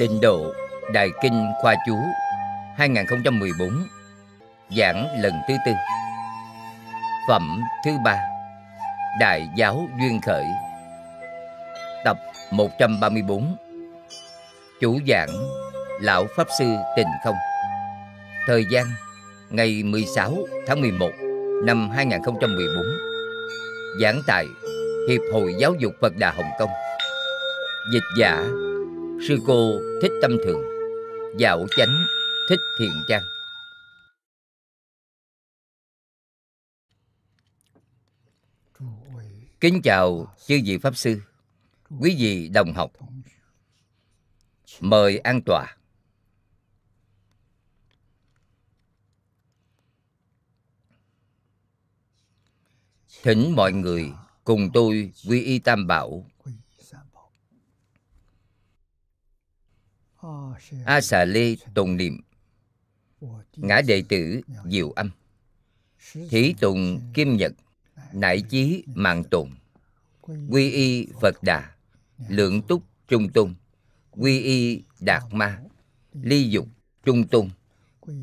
Tịnh độ Đại Kinh Khoa Chú 2014 Giảng lần thứ tư Phẩm thứ ba Đại Giáo Duyên Khởi Tập 134 Chủ giảng Lão Pháp Sư Tịnh Không Thời gian Ngày 16 tháng 11 năm 2014 Giảng tại Hiệp hội Giáo dục Phật Đà Hồng Kông Dịch giả sư cô thích tâm thường dạo chánh thích thiền trang kính chào chư vị pháp sư quý vị đồng học mời an tòa thỉnh mọi người cùng tôi quy y tam bảo a xà lê Tùng niệm ngã đệ tử diệu âm thí tùng kim nhật nải chí mạng tùng quy y phật đà lượng túc trung tùng, quy y đạt ma ly dục trung tùng,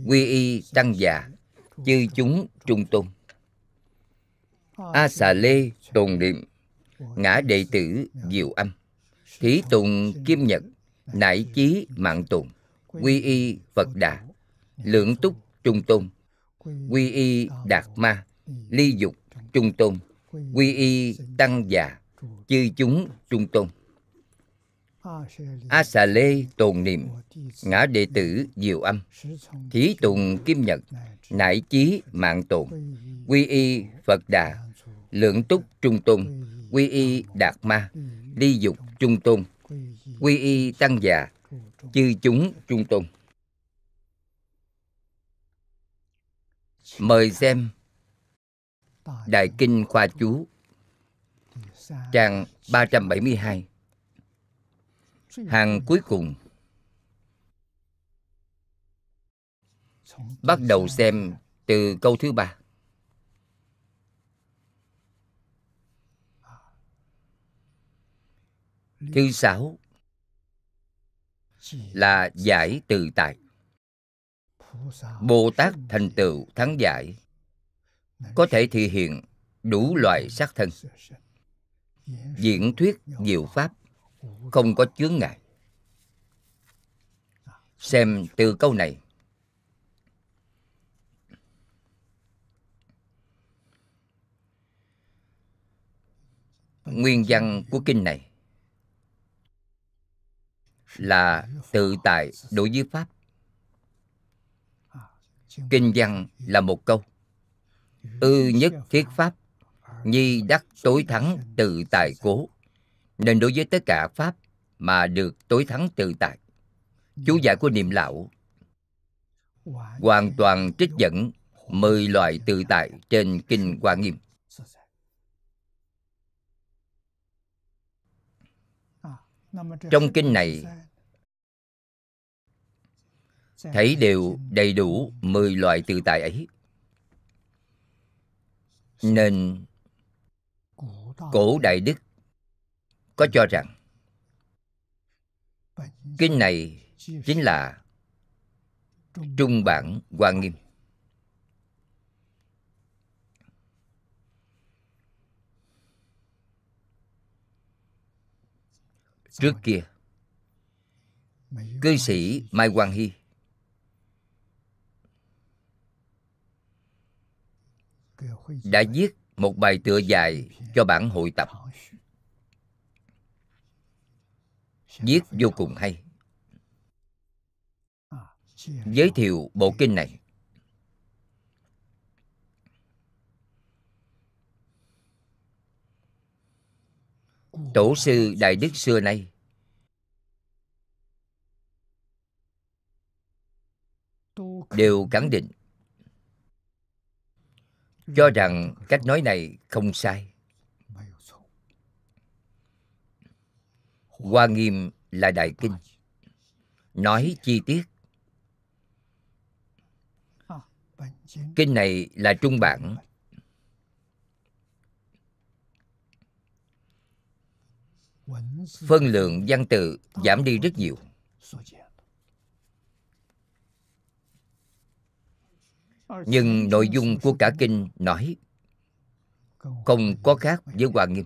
quy y tăng già chư chúng trung tùng. a xà lê Tùng niệm ngã đệ tử diệu âm thí tùng kim nhật nải chí mạng tùng quy y phật đà lưỡng túc trung tôn quy y đạt ma ly dục trung tôn quy y tăng già chư chúng trung tôn a xà lê tồn niệm ngã đệ tử diệu âm thí tùng kim nhật nải chí mạng tồn quy y phật đà lượng túc trung tôn quy y đạt ma ly dục trung tôn quy y tăng già chư chúng trung tôn mời xem đại kinh khoa chú trang 372 hàng cuối cùng bắt đầu xem từ câu thứ ba thứ sáu là giải từ tại bồ tát thành tựu thắng giải có thể thể hiện đủ loại sắc thân diễn thuyết diệu pháp không có chướng ngại xem từ câu này nguyên văn của kinh này là tự tại đối với pháp kinh văn là một câu ư nhất thiết pháp nhi đắc tối thắng tự tại cố nên đối với tất cả pháp mà được tối thắng tự tại chú giải của niệm lão hoàn toàn trích dẫn mười loại tự tại trên kinh hoa nghiêm trong kinh này thấy đều đầy đủ 10 loại tự tại ấy nên cổ đại đức có cho rằng kinh này chính là trung bản hoa nghiêm trước kia cư sĩ mai quang hy đã viết một bài tựa dài cho bản hội tập viết vô cùng hay à, giới thiệu bộ kinh này tổ sư đại đức xưa nay đều khẳng định cho rằng cách nói này không sai hoa nghiêm là đại kinh nói chi tiết kinh này là trung bản phân lượng văn tự giảm đi rất nhiều nhưng nội dung của cả kinh nói không có khác với hoa nghiêm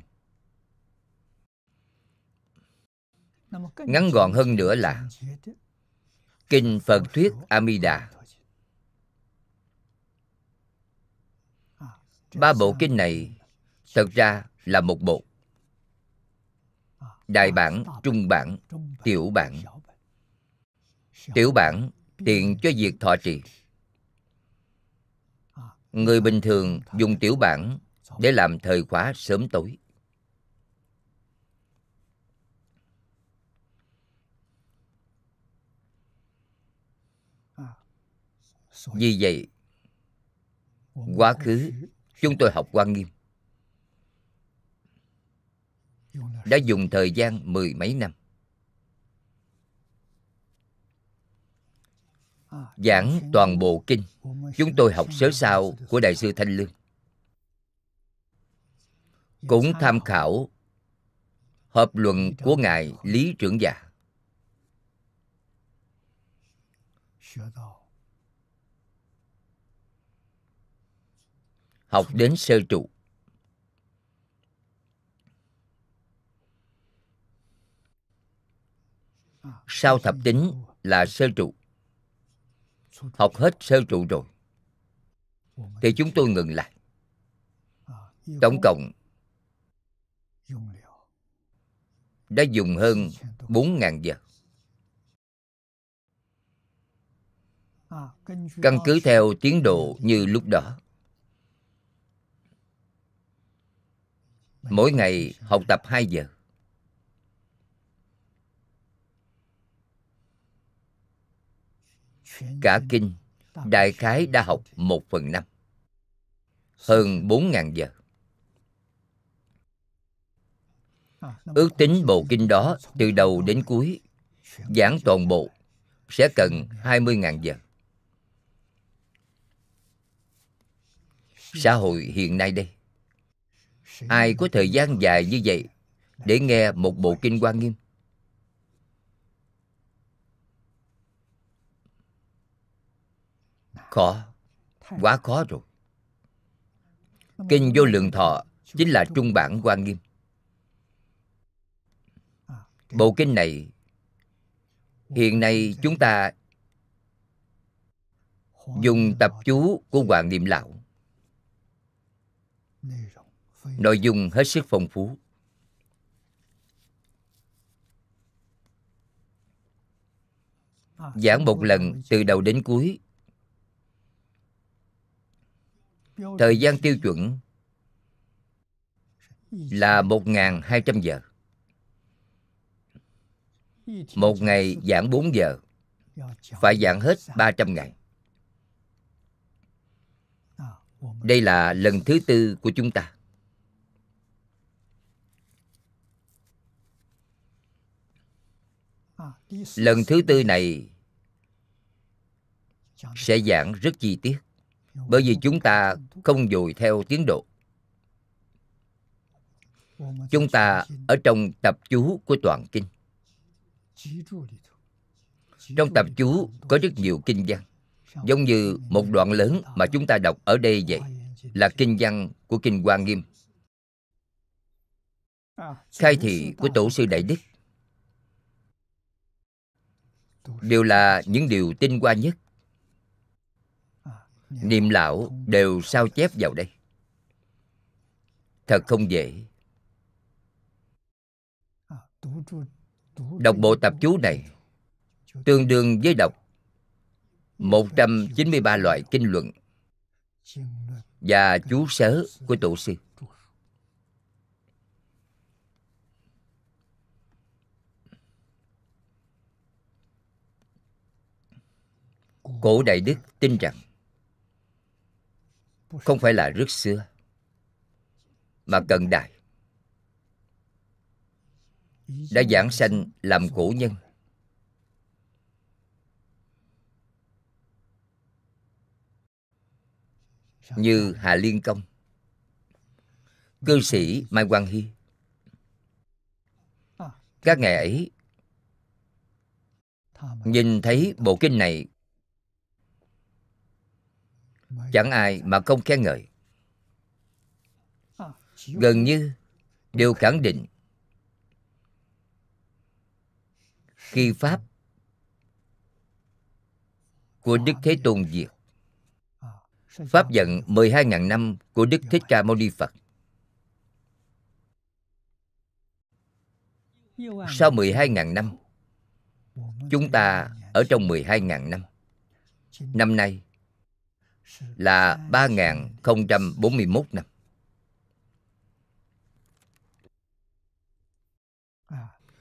ngắn gọn hơn nữa là kinh phật thuyết amida ba bộ kinh này thật ra là một bộ đại bản trung bản tiểu bản tiểu bản tiện cho việc thọ trì người bình thường dùng tiểu bản để làm thời khóa sớm tối vì vậy quá khứ chúng tôi học quan nghiêm đã dùng thời gian mười mấy năm giảng toàn bộ kinh chúng tôi học sớ sao của đại sư thanh lương cũng tham khảo hợp luận của ngài lý trưởng giả học đến sơ trụ sau thập tính là sơ trụ học hết sơ trụ rồi thì chúng tôi ngừng lại tổng cộng đã dùng hơn 4.000 giờ. Căn cứ theo tiến độ như lúc đó. Mỗi ngày học tập 2 giờ. cả kinh đại khái đã học một phần năm hơn bốn ngàn giờ ước tính bộ kinh đó từ đầu đến cuối giảng toàn bộ sẽ cần hai mươi ngàn giờ. Xã hội hiện nay đây, ai có thời gian dài như vậy để nghe một bộ kinh quan nghiêm? khó quá khó rồi kinh vô lượng thọ chính là trung bản quan nghiêm à, bộ kinh này hiện nay chúng ta dùng tập chú của hoàng niệm lão nội dung hết sức phong phú à, giảng một lần từ đầu đến cuối thời gian tiêu chuẩn là 1.200 giờ một ngày giảng 4 giờ phải giảng hết 300 ngày đây là lần thứ tư của chúng ta lần thứ tư này sẽ giảng rất chi tiết bởi vì chúng ta không dùi theo tiến độ chúng ta ở trong tập chú của toàn kinh trong tập chú có rất nhiều kinh văn giống như một đoạn lớn mà chúng ta đọc ở đây vậy là kinh văn của kinh hoa nghiêm khai thị của tổ sư đại đức đều là những điều tinh hoa nhất Dạ. niệm lão đều sao chép vào đây thật không dễ đọc bộ tập chú này tương đương với đọc 193 loại kinh luận và chú sớ của tổ sư cổ đại đức tin rằng không phải là rất xưa mà cận đại đã giảng sanh làm cổ nhân như hà liên công cư sĩ mai quang hy các ngài ấy nhìn thấy bộ kinh này chẳng ai mà không khen ngợi gần như đều khẳng định khi pháp của đức thế tôn diệt pháp giận 12.000 năm của đức thích ca mâu ni phật sau 12.000 năm chúng ta ở trong 12.000 năm năm nay là 3.041 năm.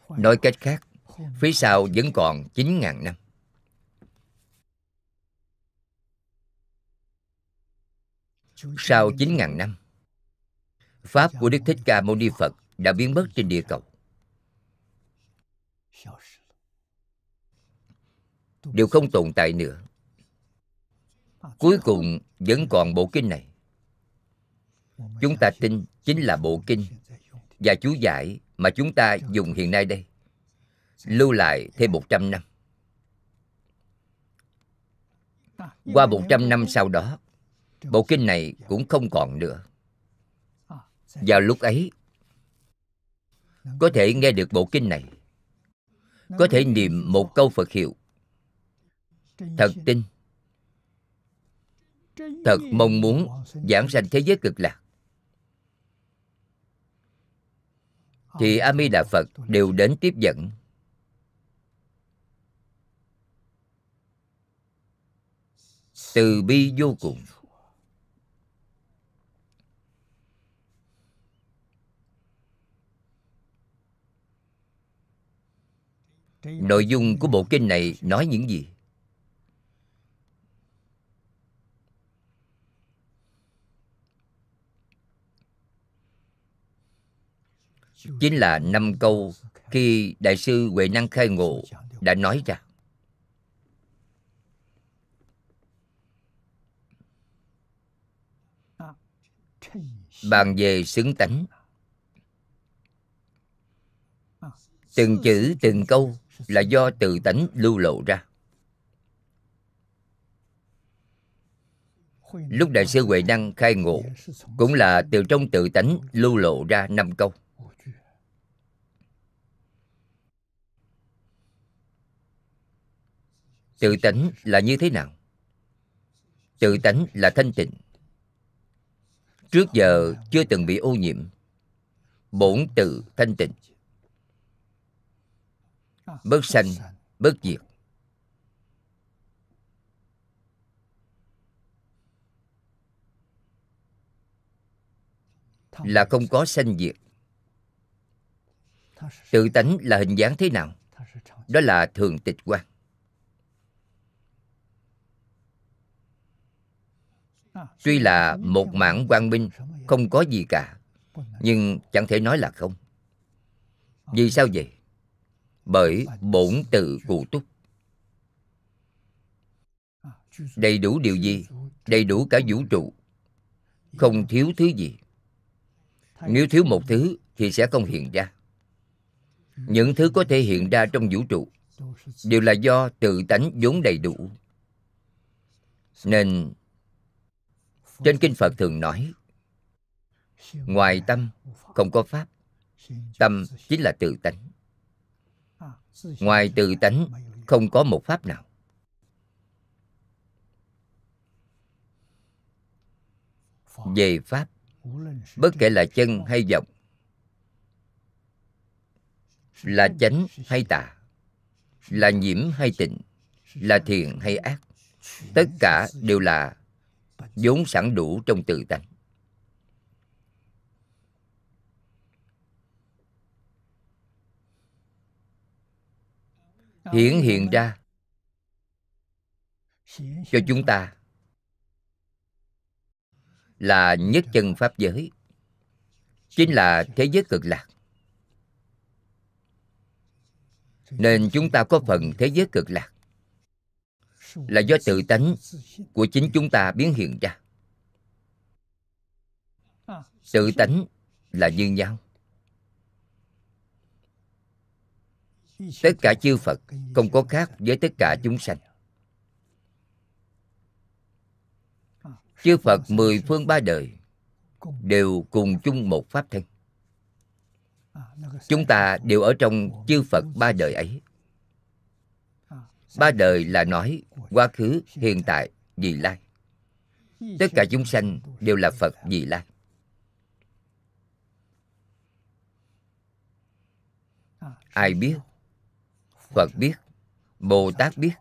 Nói cách khác, phía sau vẫn còn 9.000 năm. Sau 9.000 năm, Pháp của Đức Thích Ca Mâu Ni Phật đã biến mất trên địa cầu. Đều không tồn tại nữa cuối cùng vẫn còn bộ kinh này chúng ta tin chính là bộ kinh và chú giải mà chúng ta dùng hiện nay đây lưu lại thêm 100 năm qua 100 năm sau đó bộ kinh này cũng không còn nữa vào lúc ấy có thể nghe được bộ kinh này có thể niệm một câu phật hiệu thật tin thật mong muốn giảng sanh thế giới cực lạc thì a di đà phật đều đến tiếp dẫn từ bi vô cùng nội dung của bộ kinh này nói những gì chính là năm câu khi đại sư huệ năng khai ngộ đã nói ra bàn về xứng tánh từng chữ từng câu là do tự tánh lưu lộ ra lúc đại sư huệ năng khai ngộ cũng là từ trong tự tánh lưu lộ ra năm câu tự tánh là như thế nào tự tánh là thanh tịnh trước giờ chưa từng bị ô nhiễm bổn tự thanh tịnh bất sanh bất diệt là không có sanh diệt tự tánh là hình dáng thế nào đó là thường tịch quan tuy là một mảng quang minh không có gì cả nhưng chẳng thể nói là không vì sao vậy bởi bổn tự cụ túc đầy đủ điều gì đầy đủ cả vũ trụ không thiếu thứ gì nếu thiếu một thứ thì sẽ không hiện ra những thứ có thể hiện ra trong vũ trụ đều là do tự tánh vốn đầy đủ nên trên kinh Phật thường nói Ngoài tâm không có pháp Tâm chính là tự tánh Ngoài tự tánh không có một pháp nào Về pháp Bất kể là chân hay vọng Là chánh hay tà Là nhiễm hay tịnh Là thiện hay ác Tất cả đều là vốn sẵn đủ trong tự tánh hiển hiện ra cho chúng ta là nhất chân pháp giới chính là thế giới cực lạc nên chúng ta có phần thế giới cực lạc là do tự tánh của chính chúng ta biến hiện ra tự tánh là như nhau tất cả chư phật không có khác với tất cả chúng sanh chư phật mười phương ba đời đều cùng chung một pháp thân chúng ta đều ở trong chư phật ba đời ấy ba đời là nói quá khứ hiện tại vị lai tất cả chúng sanh đều là phật vị lai ai biết phật biết bồ tát biết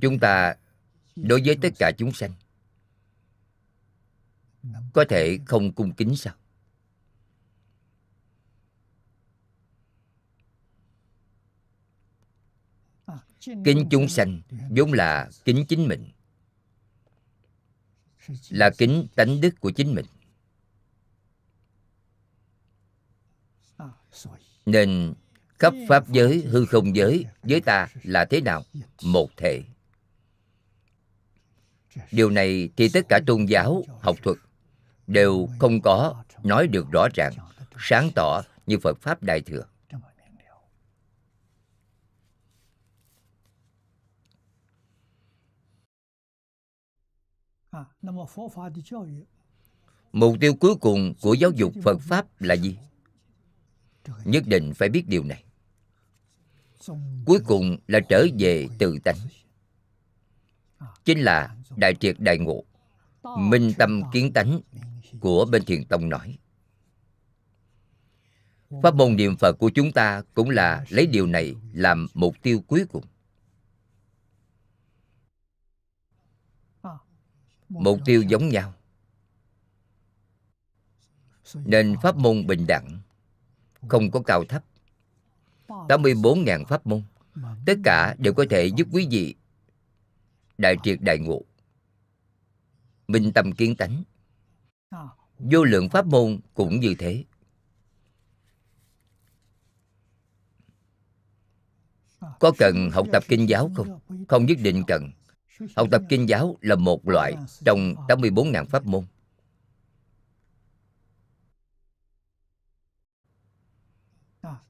chúng ta đối với tất cả chúng sanh có thể không cung kính sao kính chúng sanh vốn là kính chính mình là kính tánh đức của chính mình nên khắp pháp giới hư không giới với ta là thế nào một thể điều này thì tất cả tôn giáo học thuật đều không có nói được rõ ràng sáng tỏ như phật pháp đại thừa À, mục tiêu cuối cùng của giáo dục phật pháp là gì nhất định phải biết điều này cuối cùng là trở về tự tánh à, chính là đại triệt đại ngộ minh tâm kiến tánh của bên thiền tông nói pháp môn niệm phật của chúng ta cũng là lấy điều này làm mục tiêu cuối cùng mục tiêu giống nhau nên pháp môn bình đẳng không có cao thấp 84.000 pháp môn tất cả đều có thể giúp quý vị đại triệt đại ngộ minh tâm kiến tánh vô lượng pháp môn cũng như thế có cần học tập kinh giáo không không nhất định cần Học tập kinh giáo là một loại trong 84.000 pháp môn.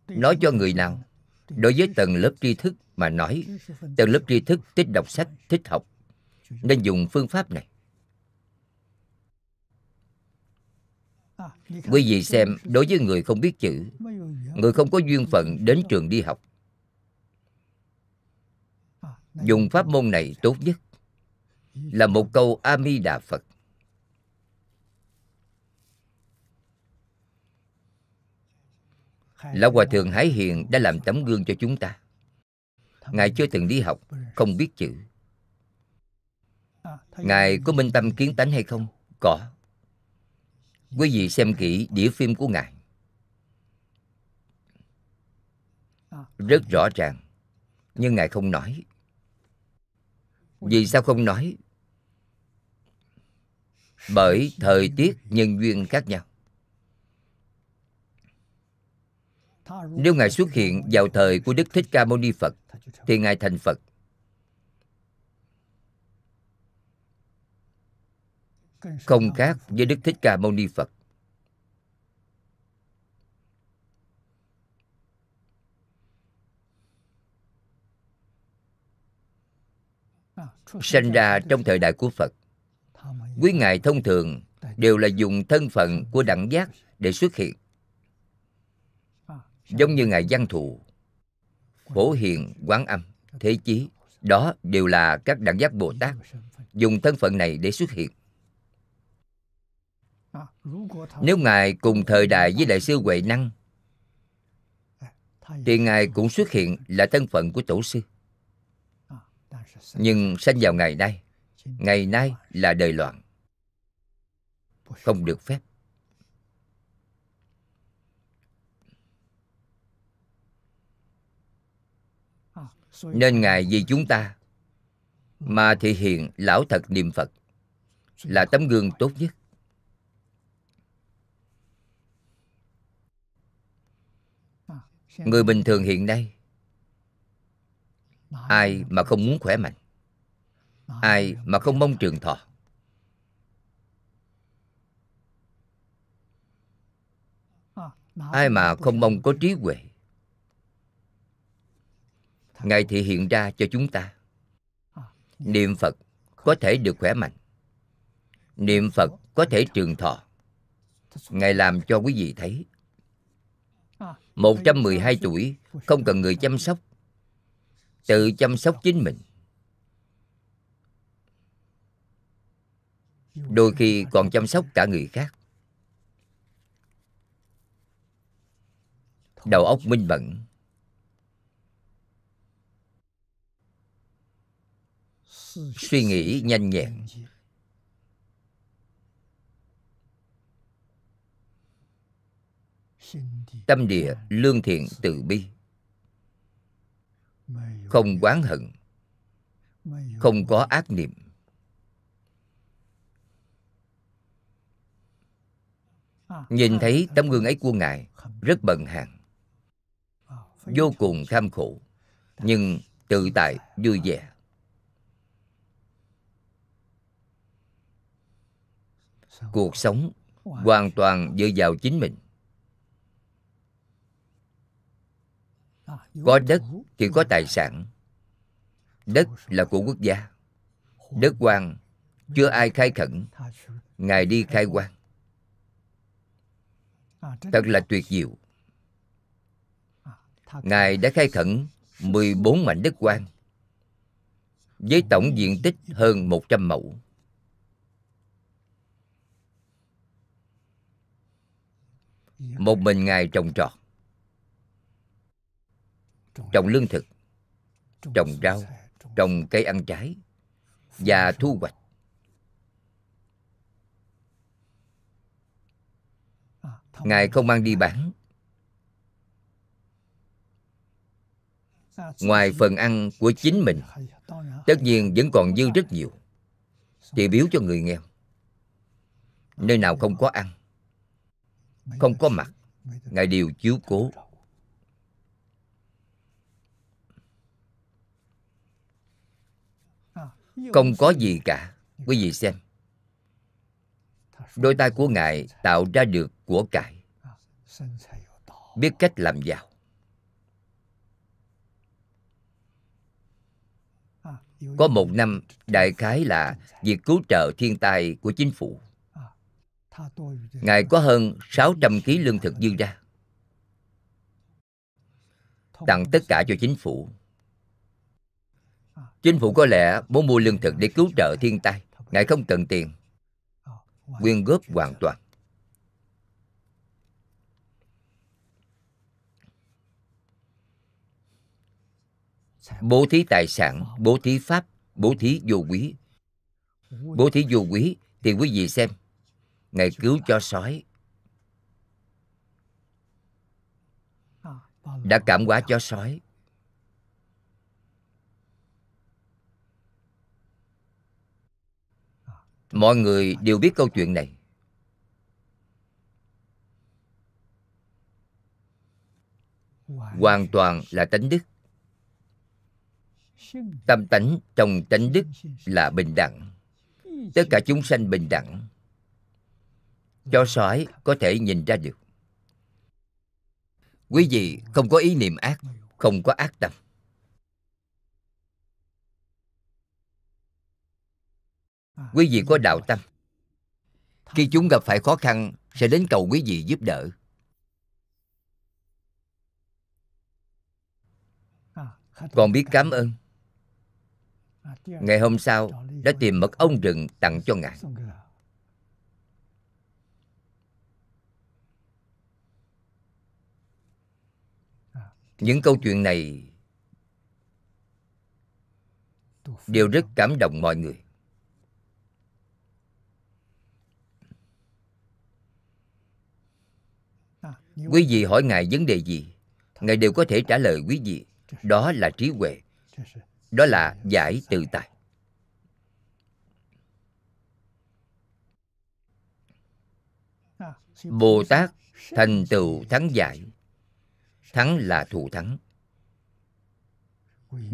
Nói cho người nào, đối với tầng lớp tri thức mà nói, tầng lớp tri thức thích đọc sách, thích học, nên dùng phương pháp này. Quý vị xem, đối với người không biết chữ, người không có duyên phận đến trường đi học, dùng pháp môn này tốt nhất là một câu a mi đà phật lão hòa thượng hải hiền đã làm tấm gương cho chúng ta ngài chưa từng đi học không biết chữ à, ngài có minh tâm kiến tánh hay không có quý vị xem kỹ đĩa phim của ngài à, rất rõ ràng nhưng ngài không nói vì sao không nói bởi thời tiết nhân duyên khác nhau nếu ngài xuất hiện vào thời của đức thích ca mâu ni phật thì ngài thành phật không khác với đức thích ca mâu ni phật sinh ra trong thời đại của phật quý ngài thông thường đều là dùng thân phận của đẳng giác để xuất hiện giống như ngài văn thù phổ hiền quán âm thế chí đó đều là các đẳng giác bồ tát dùng thân phận này để xuất hiện nếu ngài cùng thời đại với đại sư huệ năng thì ngài cũng xuất hiện là thân phận của tổ sư nhưng sanh vào ngày nay ngày nay là đời loạn không được phép nên ngài vì chúng ta mà thể hiện lão thật niệm phật là tấm gương tốt nhất người bình thường hiện nay ai mà không muốn khỏe mạnh ai mà không mong trường thọ ai mà không mong có trí huệ ngài thị hiện ra cho chúng ta niệm phật có thể được khỏe mạnh niệm phật có thể trường thọ ngài làm cho quý vị thấy 112 tuổi không cần người chăm sóc tự chăm sóc chính mình đôi khi còn chăm sóc cả người khác đầu óc minh bẩn suy nghĩ nhanh nhẹn tâm địa lương thiện từ bi không oán hận không có ác niệm nhìn thấy tấm gương ấy của ngài rất bần hàn, vô cùng kham khổ nhưng tự tại vui vẻ cuộc sống hoàn toàn dựa vào chính mình có đất thì có tài sản đất là của quốc gia đất quan chưa ai khai khẩn ngài đi khai quan thật là tuyệt diệu ngài đã khai khẩn 14 mảnh đất quan với tổng diện tích hơn 100 mẫu. Một mình Ngài trồng trọt trồng lương thực trồng rau trồng cây ăn trái và thu hoạch à, ngài không mang đi bán ngoài phần ăn của chính mình tất nhiên vẫn còn dư rất nhiều thì biếu cho người nghèo nơi nào không có ăn không có mặt ngài đều chiếu cố Không có gì cả Quý vị xem Đôi tay của Ngài tạo ra được của cải Biết cách làm giàu Có một năm đại khái là việc cứu trợ thiên tai của chính phủ Ngài có hơn 600 ký lương thực dư ra Tặng tất cả cho chính phủ Chính phủ có lẽ muốn mua lương thực để cứu trợ thiên tai. Ngài không cần tiền. Quyên góp hoàn toàn. Bố thí tài sản, bố thí pháp, bố thí vô quý. Bố thí vô quý thì quý vị xem. Ngài cứu cho sói. Đã cảm hóa cho sói mọi người đều biết câu chuyện này hoàn toàn là tánh đức tâm tánh trong tánh đức là bình đẳng tất cả chúng sanh bình đẳng cho sói có thể nhìn ra được quý vị không có ý niệm ác không có ác tâm quý vị có đạo tâm khi chúng gặp phải khó khăn sẽ đến cầu quý vị giúp đỡ còn biết cảm ơn ngày hôm sau đã tìm mật ong rừng tặng cho ngài những câu chuyện này đều rất cảm động mọi người quý vị hỏi ngài vấn đề gì ngài đều có thể trả lời quý vị đó là trí huệ đó là giải tự tại bồ tát thành tựu thắng giải thắng là thù thắng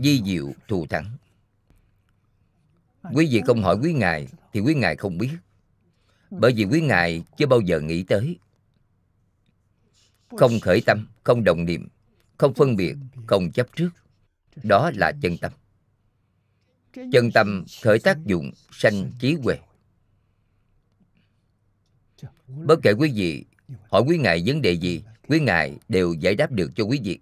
di diệu thù thắng quý vị không hỏi quý ngài thì quý ngài không biết bởi vì quý ngài chưa bao giờ nghĩ tới không khởi tâm không đồng niệm không phân biệt không chấp trước đó là chân tâm chân tâm khởi tác dụng sanh trí huệ bất kể quý vị hỏi quý ngài vấn đề gì quý ngài đều giải đáp được cho quý vị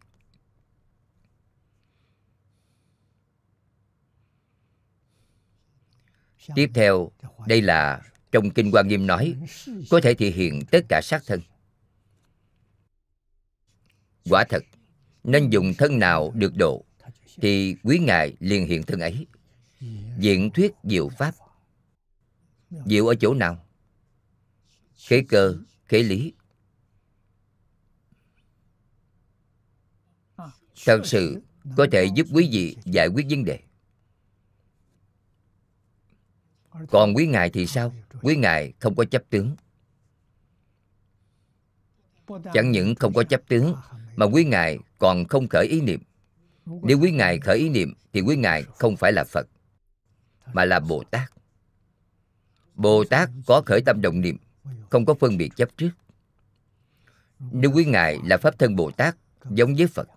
tiếp theo đây là trong kinh quan nghiêm nói có thể thể hiện tất cả sát thân quả thật nên dùng thân nào được độ thì quý ngài liền hiện thân ấy diện thuyết diệu pháp diệu ở chỗ nào khế cơ khế lý thật sự có thể giúp quý vị giải quyết vấn đề còn quý ngài thì sao quý ngài không có chấp tướng chẳng những không có chấp tướng mà quý ngài còn không khởi ý niệm nếu quý ngài khởi ý niệm thì quý ngài không phải là phật mà là bồ tát bồ tát có khởi tâm động niệm không có phân biệt chấp trước nếu quý ngài là pháp thân bồ tát giống với phật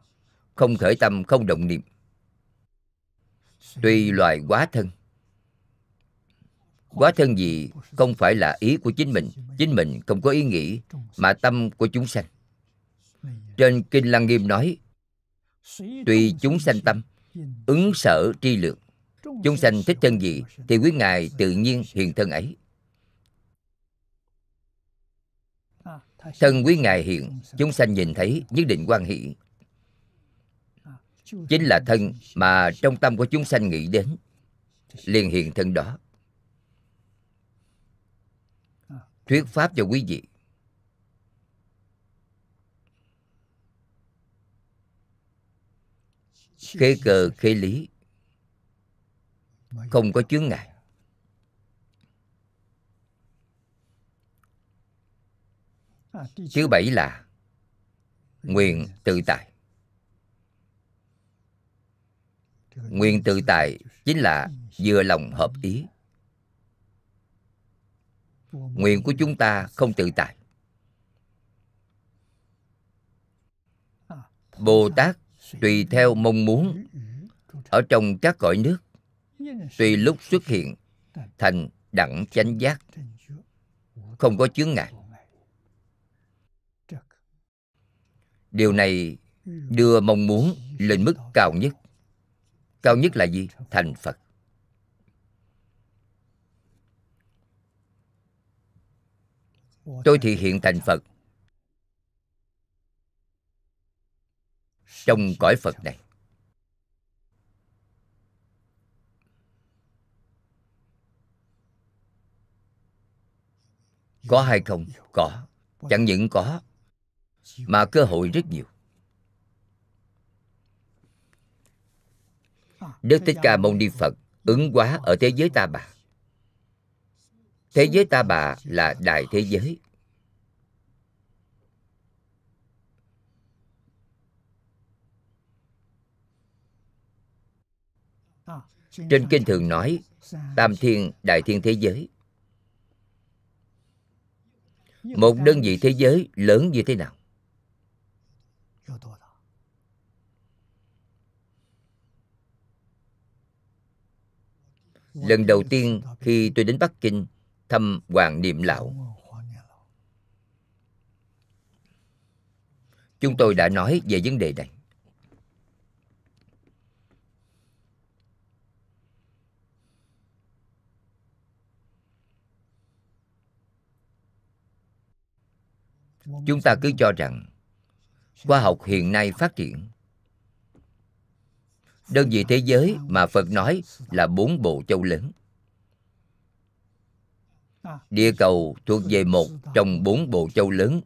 không khởi tâm không động niệm tuy loài quá thân quá thân gì không phải là ý của chính mình chính mình không có ý nghĩ mà tâm của chúng sanh trên kinh lăng nghiêm nói tùy chúng sanh tâm ứng sở tri lược chúng sanh thích thân gì thì quý ngài tự nhiên hiện thân ấy thân quý ngài hiện chúng sanh nhìn thấy nhất định quan hỷ chính là thân mà trong tâm của chúng sanh nghĩ đến liền hiện thân đó thuyết pháp cho quý vị. Khê cờ khê lý Không có chướng ngại Thứ bảy là Nguyện tự tại Nguyện tự tại chính là vừa lòng hợp ý nguyện của chúng ta không tự tại bồ tát tùy theo mong muốn ở trong các cõi nước tùy lúc xuất hiện thành đẳng chánh giác không có chướng ngại điều này đưa mong muốn lên mức cao nhất cao nhất là gì thành phật tôi thì hiện thành phật trong cõi phật này có hay không có chẳng những có mà cơ hội rất nhiều đức thích ca mâu ni phật ứng quá ở thế giới ta bà thế giới ta bà là đại thế giới trên kinh thường nói tam thiên đại thiên thế giới một đơn vị thế giới lớn như thế nào lần đầu tiên khi tôi đến bắc kinh thăm Hoàng Niệm Lão. Chúng tôi đã nói về vấn đề này. Chúng ta cứ cho rằng khoa học hiện nay phát triển đơn vị thế giới mà Phật nói là bốn bộ châu lớn địa cầu thuộc về một trong bốn bộ châu lớn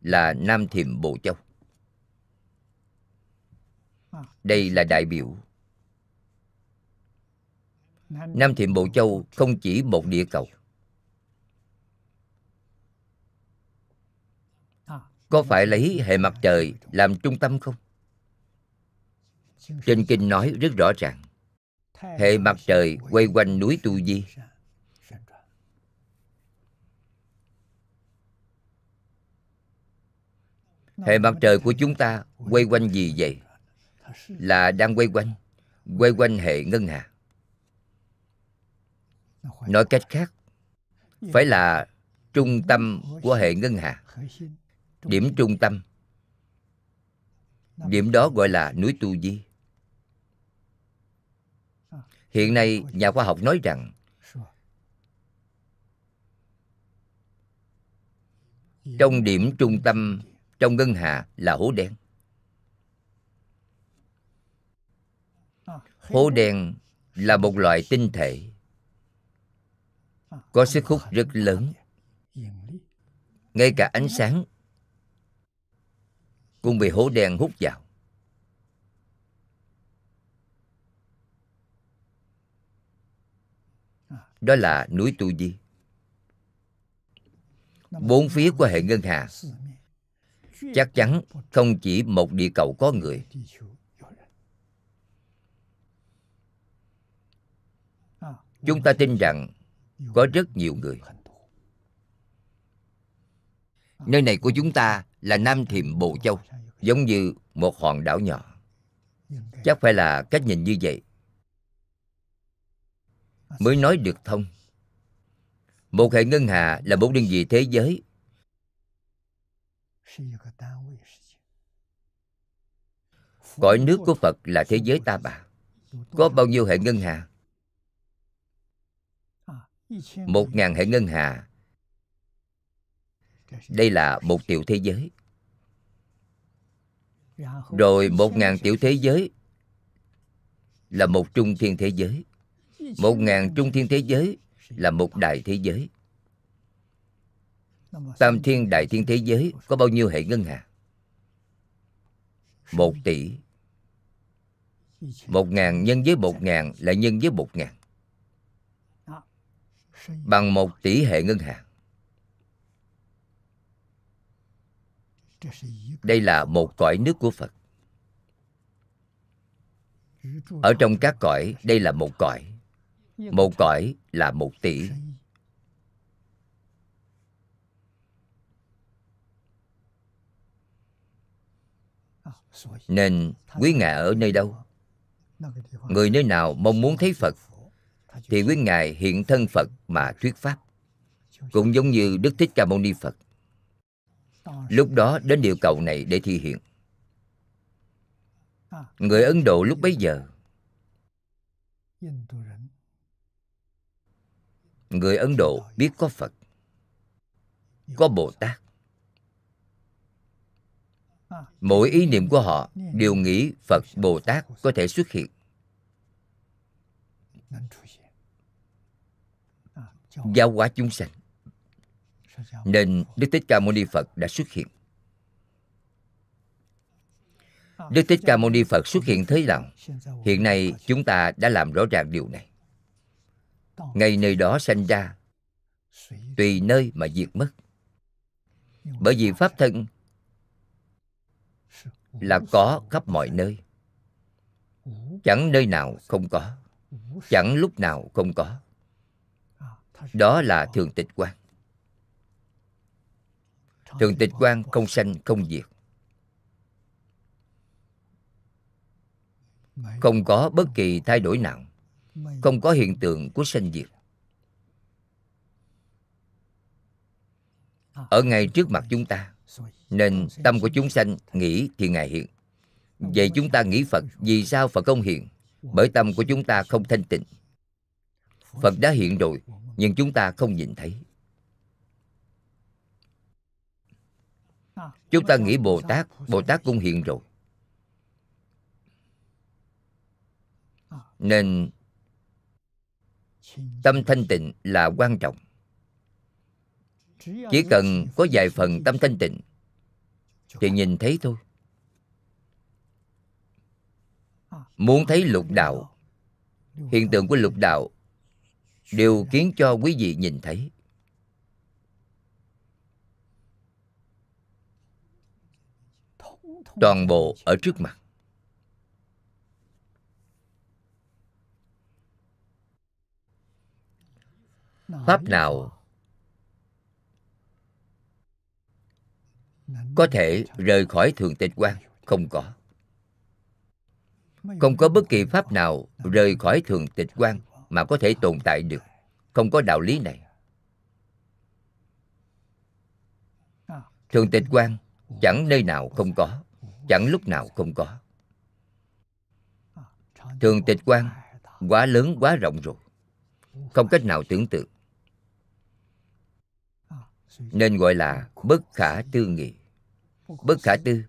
là nam thiềm bộ châu đây là đại biểu nam thiềm bộ châu không chỉ một địa cầu có phải lấy hệ mặt trời làm trung tâm không trên kinh nói rất rõ ràng hệ mặt trời quay quanh núi tu di hệ mặt trời của chúng ta quay quanh gì vậy là đang quay quanh quay quanh hệ ngân hà nói cách khác phải là trung tâm của hệ ngân hà điểm trung tâm điểm đó gọi là núi tu di hiện nay nhà khoa học nói rằng trong điểm trung tâm trong ngân hà là hố đen hố đen là một loại tinh thể có sức hút rất lớn ngay cả ánh sáng cũng bị hố đen hút vào đó là núi tu di bốn phía của hệ ngân hà chắc chắn không chỉ một địa cầu có người chúng ta tin rằng có rất nhiều người nơi này của chúng ta là nam thiềm bồ châu giống như một hòn đảo nhỏ chắc phải là cách nhìn như vậy mới nói được thông một hệ ngân hà là một đơn vị thế giới Cõi nước của Phật là thế giới ta bà Có bao nhiêu hệ ngân hà à, Một ngàn hệ ngân hà Đây là một tiểu thế giới Rồi một ngàn tiểu thế giới Là một trung thiên thế giới Một ngàn trung thiên thế giới Là một đại thế giới tam thiên đại thiên thế giới có bao nhiêu hệ ngân hà một tỷ một ngàn nhân với một ngàn là nhân với một ngàn bằng một tỷ hệ ngân hàng đây là một cõi nước của phật ở trong các cõi đây là một cõi một cõi là một tỷ nên quý ngài ở nơi đâu người nơi nào mong muốn thấy phật thì quý ngài hiện thân phật mà thuyết pháp cũng giống như đức thích ca mâu ni phật lúc đó đến điều cầu này để thi hiện người ấn độ lúc bấy giờ người ấn độ biết có phật có bồ tát mỗi ý niệm của họ đều nghĩ phật bồ tát có thể xuất hiện giáo hóa chúng sanh nên đức thích ca mâu ni phật đã xuất hiện đức thích ca mâu ni phật xuất hiện thế nào hiện nay chúng ta đã làm rõ ràng điều này ngay nơi đó sanh ra tùy nơi mà diệt mất bởi vì pháp thân là có khắp mọi nơi chẳng nơi nào không có chẳng lúc nào không có đó là thường tịch quan thường tịch quan không sanh không diệt không có bất kỳ thay đổi nào không có hiện tượng của sanh diệt ở ngay trước mặt chúng ta nên tâm của chúng sanh nghĩ thì ngài hiện vậy chúng ta nghĩ phật vì sao phật không hiện bởi tâm của chúng ta không thanh tịnh phật đã hiện rồi nhưng chúng ta không nhìn thấy à, chúng ta nghĩ bồ tát bồ tát cũng hiện rồi à. nên tâm thanh tịnh là quan trọng chỉ cần có vài phần tâm thanh tịnh thì nhìn thấy thôi ờ, Muốn thấy lục đạo Hiện tượng của lục đạo đều khiến cho quý vị nhìn thấy Toàn bộ ở trước mặt Pháp nào có thể rời khỏi thường tịch quan không có không có bất kỳ pháp nào rời khỏi thường tịch quan mà có thể tồn tại được không có đạo lý này thường tịch quan chẳng nơi nào không có chẳng lúc nào không có thường tịch quan quá lớn quá rộng rồi không cách nào tưởng tượng nên gọi là bất khả tư nghị bất khả tư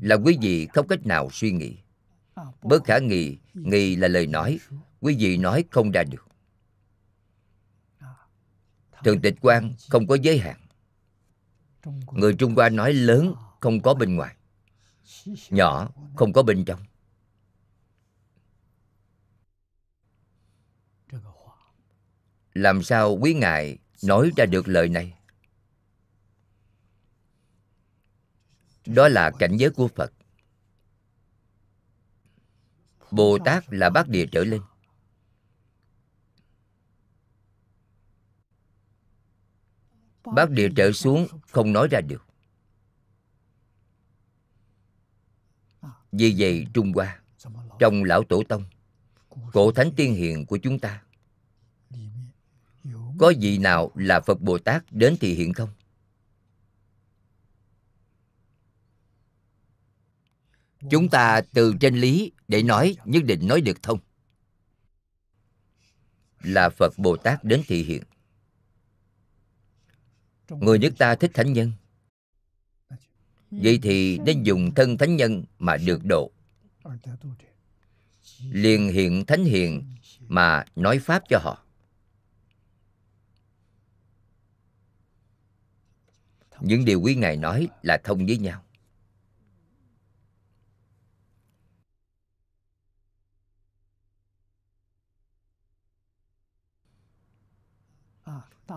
là quý vị không cách nào suy nghĩ bất khả nghị nghị là lời nói quý vị nói không ra được thường tịch quan không có giới hạn người trung hoa nói lớn không có bên ngoài nhỏ không có bên trong làm sao quý ngài nói ra được lời này đó là cảnh giới của phật bồ tát là bát địa trở lên bát địa trở xuống không nói ra được vì vậy trung hoa trong lão tổ tông cổ thánh tiên hiền của chúng ta có gì nào là phật bồ tát đến thì hiện không chúng ta từ trên lý để nói nhất định nói được thông là phật bồ tát đến thị hiện người nước ta thích thánh nhân vậy thì nên dùng thân thánh nhân mà được độ liền hiện thánh hiện mà nói pháp cho họ những điều quý ngài nói là thông với nhau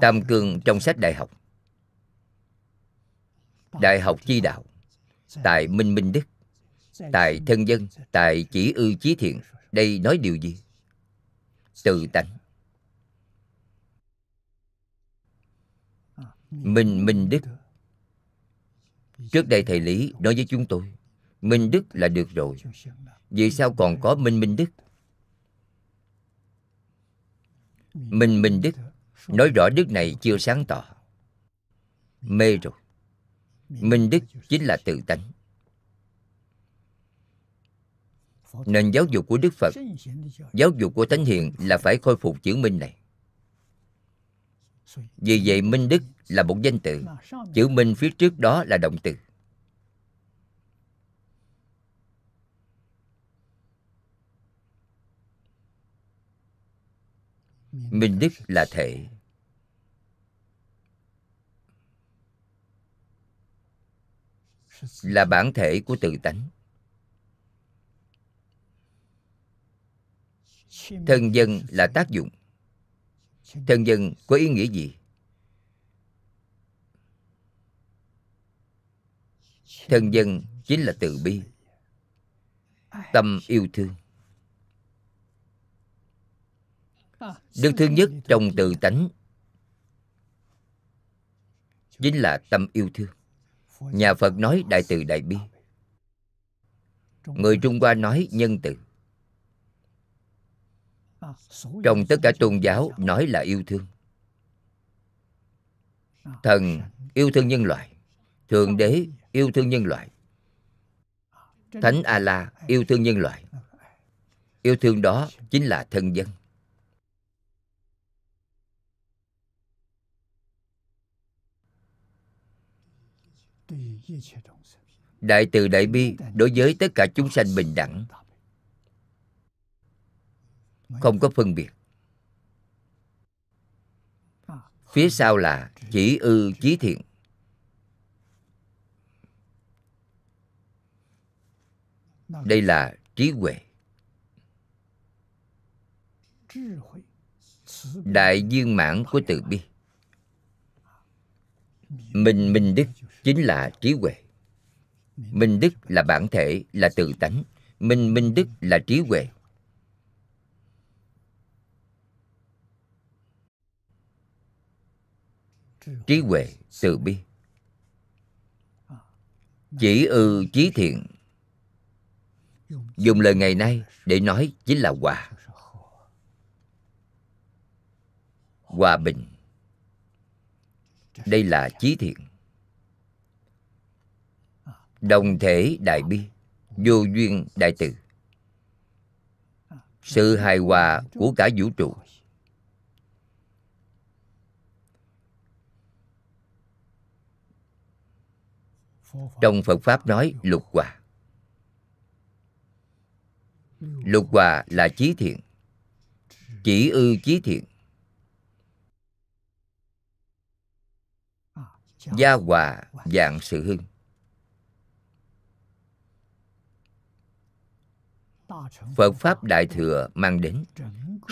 Tam Cương trong sách đại học Đại học Chi Đạo Tại Minh Minh Đức Tại Thân Dân Tại Chỉ Ư Chí Thiện Đây nói điều gì? Tự tánh Minh Minh Đức Trước đây thầy Lý nói với chúng tôi Minh Đức là được rồi Vì sao còn có Minh Minh Đức Minh Minh Đức nói rõ đức này chưa sáng tỏ mê rồi minh đức chính là tự tánh nền giáo dục của đức phật giáo dục của thánh hiền là phải khôi phục chữ minh này vì vậy minh đức là một danh từ chữ minh phía trước đó là động từ minh đức là thể là bản thể của tự tánh thân dân là tác dụng thân dân có ý nghĩa gì thân dân chính là từ bi tâm yêu thương Đức thứ nhất trong tự tánh Chính là tâm yêu thương Nhà Phật nói đại từ đại bi Người Trung Hoa nói nhân từ Trong tất cả tôn giáo nói là yêu thương Thần yêu thương nhân loại Thượng đế yêu thương nhân loại Thánh A-la yêu thương nhân loại Yêu thương đó chính là thân dân đại từ đại bi đối với tất cả chúng sanh bình đẳng không có phân biệt phía sau là chỉ ư chí thiện đây là trí huệ đại viên mãn của từ bi mình minh đức chính là trí huệ minh đức là bản thể là tự tánh minh minh đức là trí huệ trí huệ từ bi chỉ ư trí thiện dùng lời ngày nay để nói chính là hòa hòa bình đây là trí thiện đồng thể đại bi vô duyên đại từ sự hài hòa của cả vũ trụ trong phật pháp nói lục hòa lục hòa là chí thiện chỉ ư chí thiện gia hòa dạng sự hưng Phật Pháp Đại Thừa mang đến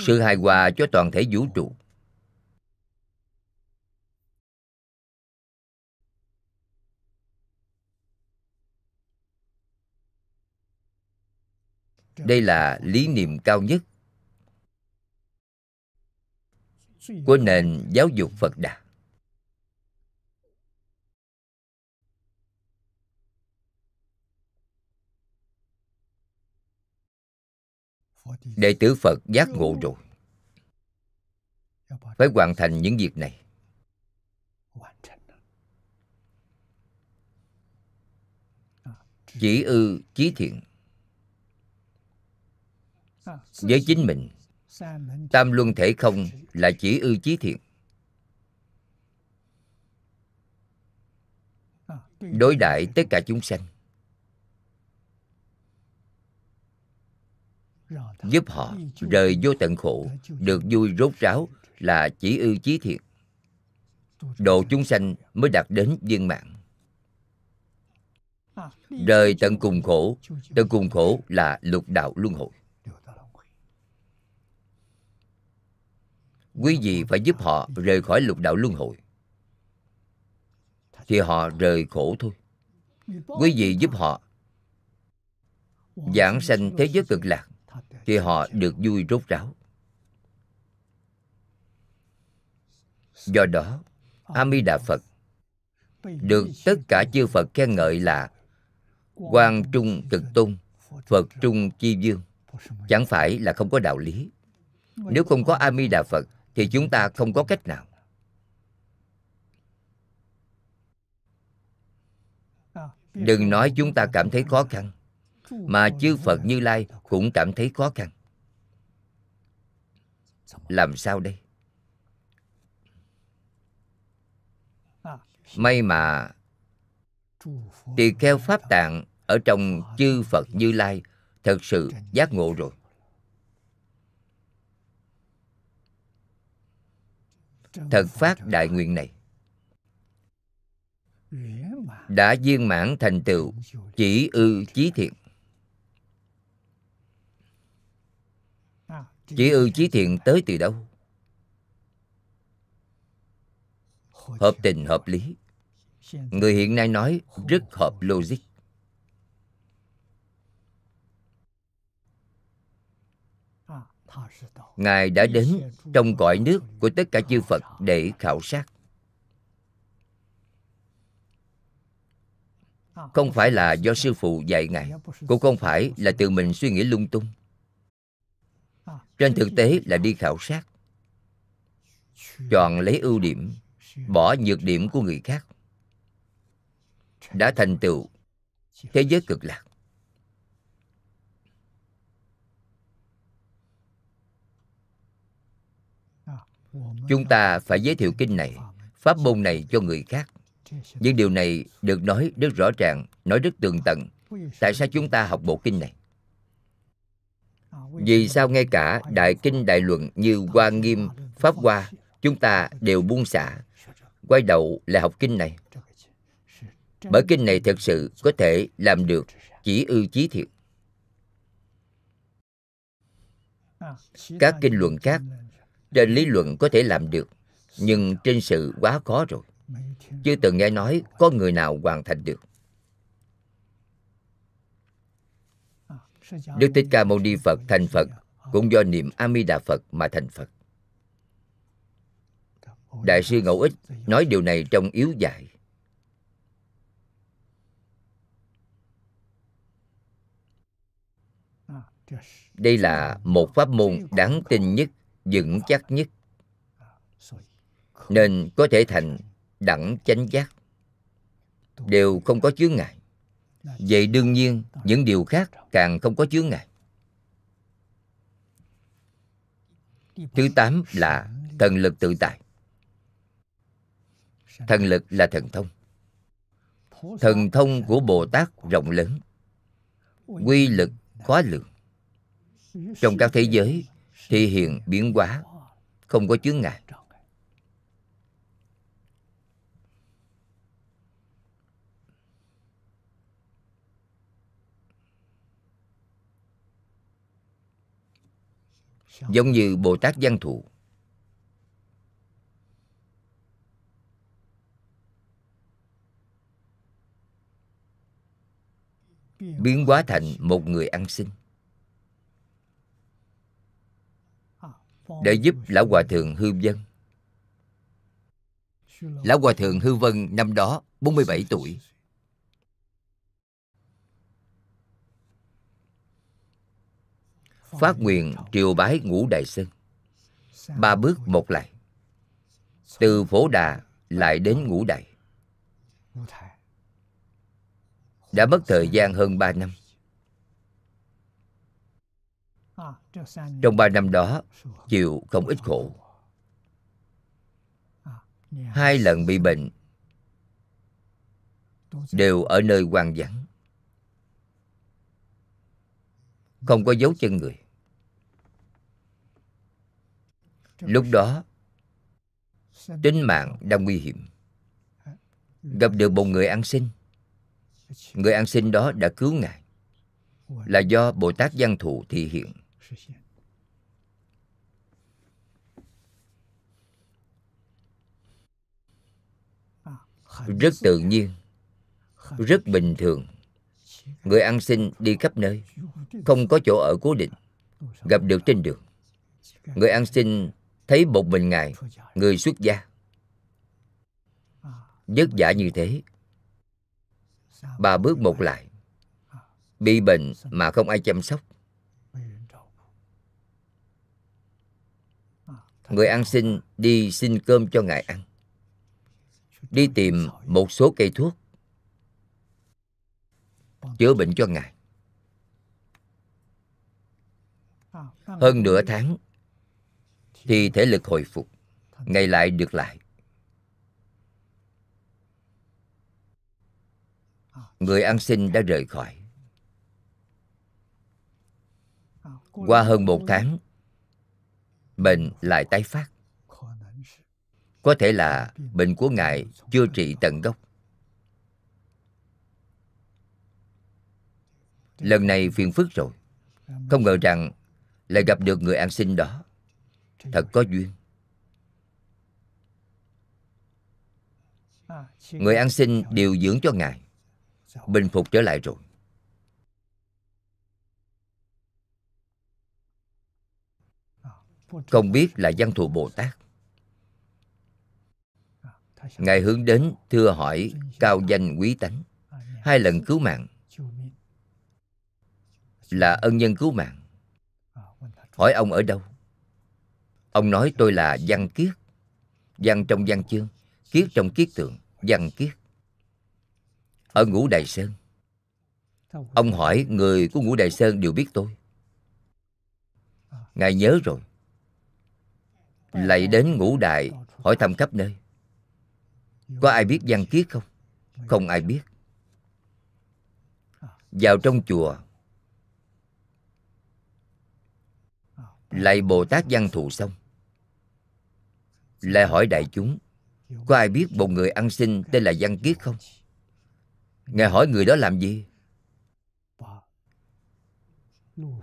sự hài hòa cho toàn thể vũ trụ. Đây là lý niệm cao nhất của nền giáo dục Phật Đà. đệ tử phật giác ngộ rồi phải hoàn thành những việc này chỉ ư chí thiện với chính mình tam luân thể không là chỉ ư chí thiện đối đại tất cả chúng sanh giúp họ rời vô tận khổ được vui rốt ráo là chỉ ư chí thiện độ chúng sanh mới đạt đến viên mạng à, rời tận cùng khổ tận cùng khổ là lục đạo luân hồi quý vị phải giúp họ à, rời khỏi lục đạo luân hồi thì họ rời khổ thôi quý vị giúp họ giảng sanh thế giới cực lạc thì họ được vui rốt ráo do đó a mi đà phật được tất cả chư phật khen ngợi là quan trung cực tôn phật trung chi dương chẳng phải là không có đạo lý nếu không có a mi đà phật thì chúng ta không có cách nào đừng nói chúng ta cảm thấy khó khăn mà chư phật như lai cũng cảm thấy khó khăn làm sao đây may mà tỳ kheo pháp tạng ở trong chư phật như lai thật sự giác ngộ rồi thật phát đại nguyện này đã viên mãn thành tựu chỉ ư chí thiện Chỉ ư chí thiện tới từ đâu Hợp tình hợp lý Người hiện nay nói rất hợp logic Ngài đã đến trong cõi nước của tất cả chư Phật để khảo sát Không phải là do sư phụ dạy Ngài Cũng không phải là tự mình suy nghĩ lung tung trên thực tế là đi khảo sát Chọn lấy ưu điểm Bỏ nhược điểm của người khác Đã thành tựu Thế giới cực lạc Chúng ta phải giới thiệu kinh này Pháp môn này cho người khác nhưng điều này được nói rất rõ ràng Nói rất tường tận Tại sao chúng ta học bộ kinh này vì sao ngay cả đại kinh đại luận như hoa nghiêm pháp hoa chúng ta đều buông xả quay đầu là học kinh này bởi kinh này thật sự có thể làm được chỉ ư chí thiệt các kinh luận khác trên lý luận có thể làm được nhưng trên sự quá khó rồi chưa từng nghe nói có người nào hoàn thành được Đức Thích Ca Mâu Ni Phật thành Phật cũng do niệm A Di Đà Phật mà thành Phật. Đại sư Ngẫu Ích nói điều này trong yếu dạy. Đây là một pháp môn đáng tin nhất, vững chắc nhất. Nên có thể thành đẳng chánh giác đều không có chướng ngại vậy đương nhiên những điều khác càng không có chướng ngại thứ tám là thần lực tự tại thần lực là thần thông thần thông của bồ tát rộng lớn quy lực khó lường trong các thế giới thì hiện biến hóa không có chướng ngại giống như Bồ Tát Văn Thù. Biến hóa thành một người ăn xin. Để giúp Lão Hòa Thượng Hư Vân. Lão Hòa Thượng Hư Vân năm đó 47 tuổi. phát nguyện triều bái ngũ đại sơn ba bước một lại từ phổ đà lại đến ngũ đại đã mất thời gian hơn ba năm trong ba năm đó chịu không ít khổ hai lần bị bệnh đều ở nơi hoang vắng không có dấu chân người lúc đó tính mạng đang nguy hiểm gặp được một người ăn xin người ăn xin đó đã cứu ngài là do bồ tát văn thù thị hiện rất tự nhiên rất bình thường người ăn xin đi khắp nơi không có chỗ ở cố định gặp được trên đường người ăn xin thấy một mình ngài người xuất gia vất vả như thế ba bước một lại bị bệnh mà không ai chăm sóc người ăn xin đi xin cơm cho ngài ăn đi tìm một số cây thuốc chữa bệnh cho ngài hơn nửa tháng thì thể lực hồi phục ngày lại được lại người ăn xin đã rời khỏi qua hơn một tháng bệnh lại tái phát có thể là bệnh của ngài chưa trị tận gốc lần này phiền phức rồi không ngờ rằng lại gặp được người an sinh đó thật có duyên người an sinh điều dưỡng cho ngài bình phục trở lại rồi không biết là văn thù bồ tát ngài hướng đến thưa hỏi cao danh quý tánh hai lần cứu mạng là ân nhân cứu mạng ờ, hỏi ông ở đâu ông nói tôi là văn kiết văn trong văn chương kiết trong kiết tượng văn kiết ở ngũ đài sơn ông hỏi người của ngũ đài sơn đều biết tôi ờ. ngài nhớ rồi lại đến ngũ đài hỏi thăm khắp nơi có ai biết văn kiết không không ai biết ờ. vào trong chùa Lại Bồ Tát văn thù xong Lại hỏi đại chúng Có ai biết một người ăn xin tên là Văn Kiết không? Ngài hỏi người đó làm gì?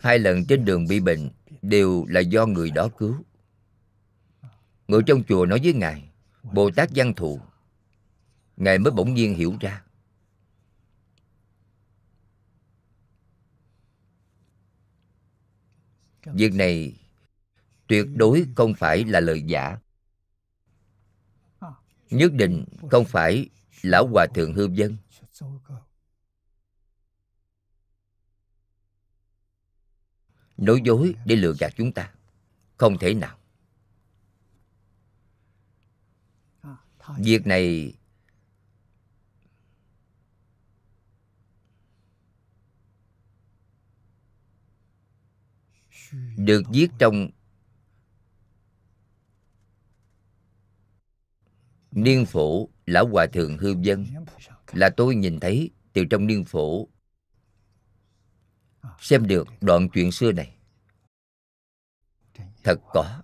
Hai lần trên đường bị bệnh Đều là do người đó cứu Người trong chùa nói với Ngài Bồ Tát văn thù Ngài mới bỗng nhiên hiểu ra Việc này tuyệt đối ờ, không phải là lời giả ờ, Nhất định không phải Lão Hòa Thượng Hư Dân Nói dối để lừa gạt chúng ta Không thể nào ờ, Việc này được viết trong niên phổ lão hòa thượng hư vân là tôi nhìn thấy từ trong niên phổ xem được đoạn chuyện xưa này thật có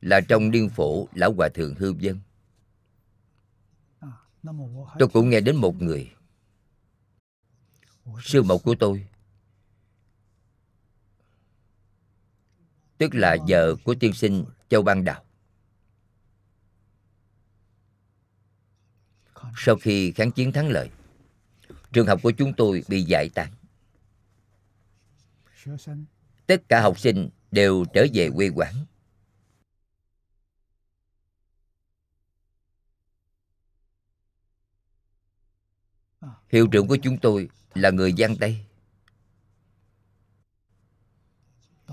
là trong niên phổ lão hòa thượng hư vân. Tôi cũng nghe đến một người Sư mẫu của tôi Tức là vợ của tiên sinh Châu Ban Đào Sau khi kháng chiến thắng lợi Trường học của chúng tôi bị giải tán Tất cả học sinh đều trở về quê quán Hiệu trưởng của chúng tôi là người Giang Tây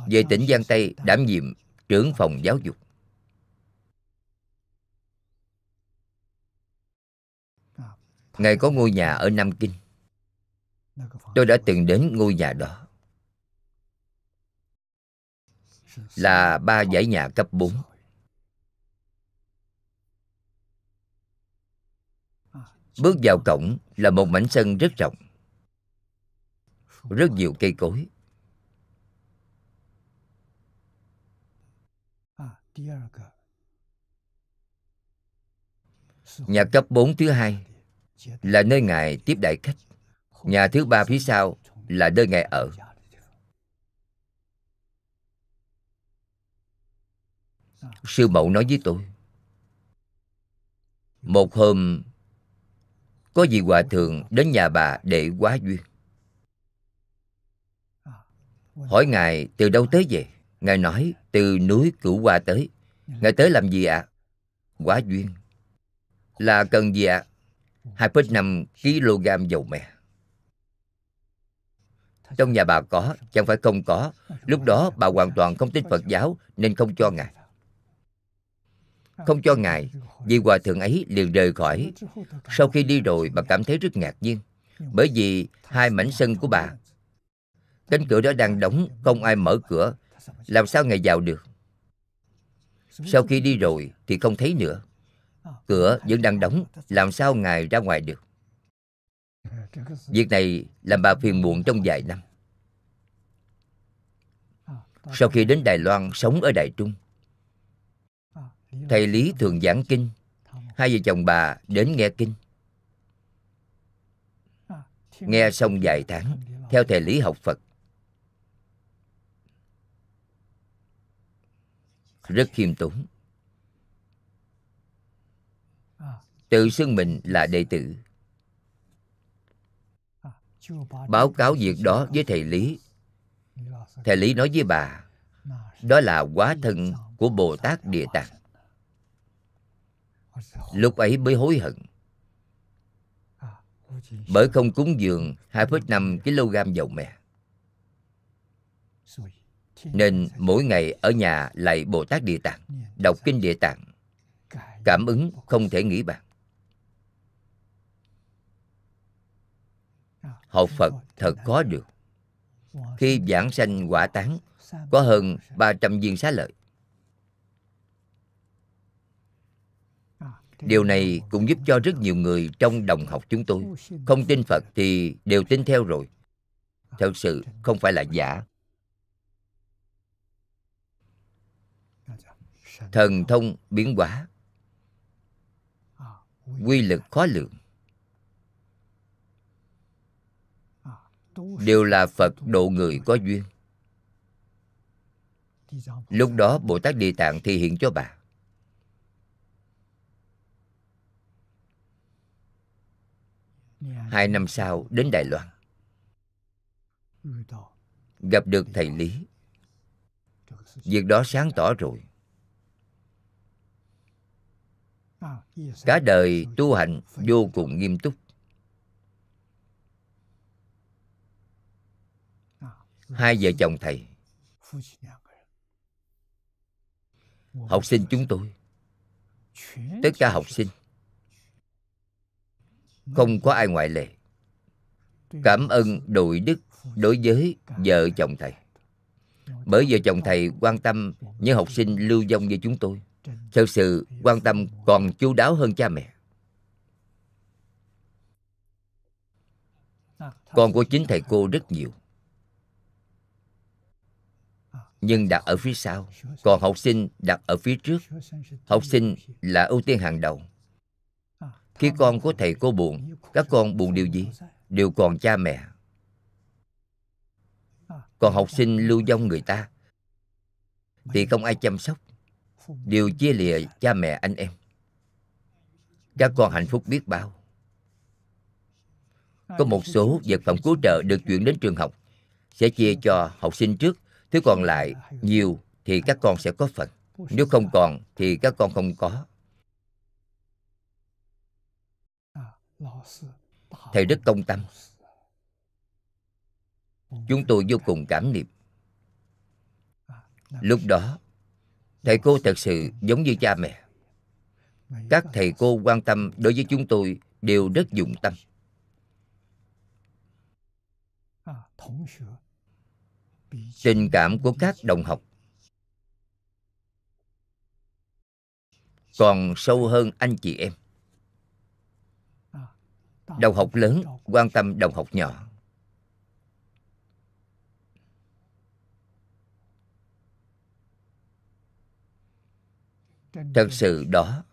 Về tỉnh Giang Tây đảm nhiệm trưởng phòng giáo dục Ngài có ngôi nhà ở Nam Kinh Tôi đã từng đến ngôi nhà đó Là ba dãy nhà cấp 4 Bước vào cổng là một mảnh sân rất rộng Rất nhiều cây cối Nhà cấp 4 thứ hai là nơi Ngài tiếp đại khách Nhà thứ ba phía sau là nơi Ngài ở Sư mẫu nói với tôi Một hôm có vị hòa thượng đến nhà bà để quá duyên hỏi ngài từ đâu tới về ngài nói từ núi cửu hoa tới ngài tới làm gì ạ à? quá duyên là cần gì ạ à? năm kg dầu mè trong nhà bà có chẳng phải không có lúc đó bà hoàn toàn không tin phật giáo nên không cho ngài không cho ngài vị hòa thượng ấy liền rời khỏi sau khi đi rồi bà cảm thấy rất ngạc nhiên bởi vì hai mảnh sân của bà cánh cửa đó đang đóng không ai mở cửa làm sao ngài vào được sau khi đi rồi thì không thấy nữa cửa vẫn đang đóng làm sao ngài ra ngoài được việc này làm bà phiền muộn trong vài năm sau khi đến đài loan sống ở đài trung thầy lý thường giảng kinh hai vợ chồng bà đến nghe kinh nghe xong vài tháng theo thầy lý học phật rất khiêm tốn tự xưng mình là đệ tử báo cáo việc đó với thầy lý thầy lý nói với bà đó là quá thân của bồ tát địa tạng Lúc ấy mới hối hận Bởi không cúng dường 2,5 kg dầu mè Nên mỗi ngày ở nhà lại Bồ Tát Địa Tạng Đọc Kinh Địa Tạng Cảm ứng không thể nghĩ bàn Học Phật thật khó được Khi giảng sanh quả tán Có hơn 300 viên xá lợi điều này cũng giúp cho rất nhiều người trong đồng học chúng tôi không tin phật thì đều tin theo rồi thật sự không phải là giả thần thông biến hóa quy lực khó lượng đều là phật độ người có duyên lúc đó bồ tát địa tạng thì hiện cho bà hai năm sau đến đài loan gặp được thầy lý việc đó sáng tỏ rồi cả đời tu hành vô cùng nghiêm túc hai vợ chồng thầy học sinh chúng tôi tất cả học sinh không có ai ngoại lệ cảm ơn đội đức đối với vợ chồng thầy bởi vợ chồng thầy quan tâm những học sinh lưu vong như chúng tôi thật sự quan tâm còn chu đáo hơn cha mẹ con của chính thầy cô rất nhiều nhưng đặt ở phía sau còn học sinh đặt ở phía trước học sinh là ưu tiên hàng đầu khi con của thầy cô buồn Các con buồn điều gì? Đều còn cha mẹ Còn học sinh lưu vong người ta Thì không ai chăm sóc Đều chia lìa cha mẹ anh em Các con hạnh phúc biết bao Có một số vật phẩm cứu trợ được chuyển đến trường học Sẽ chia cho học sinh trước Thứ còn lại nhiều thì các con sẽ có phần Nếu không còn thì các con không có thầy rất công tâm chúng tôi vô cùng cảm niệm lúc đó thầy cô thật sự giống như cha mẹ các thầy cô quan tâm đối với chúng tôi đều rất dụng tâm tình cảm của các đồng học còn sâu hơn anh chị em đồng học lớn quan tâm đồng học nhỏ thật sự đó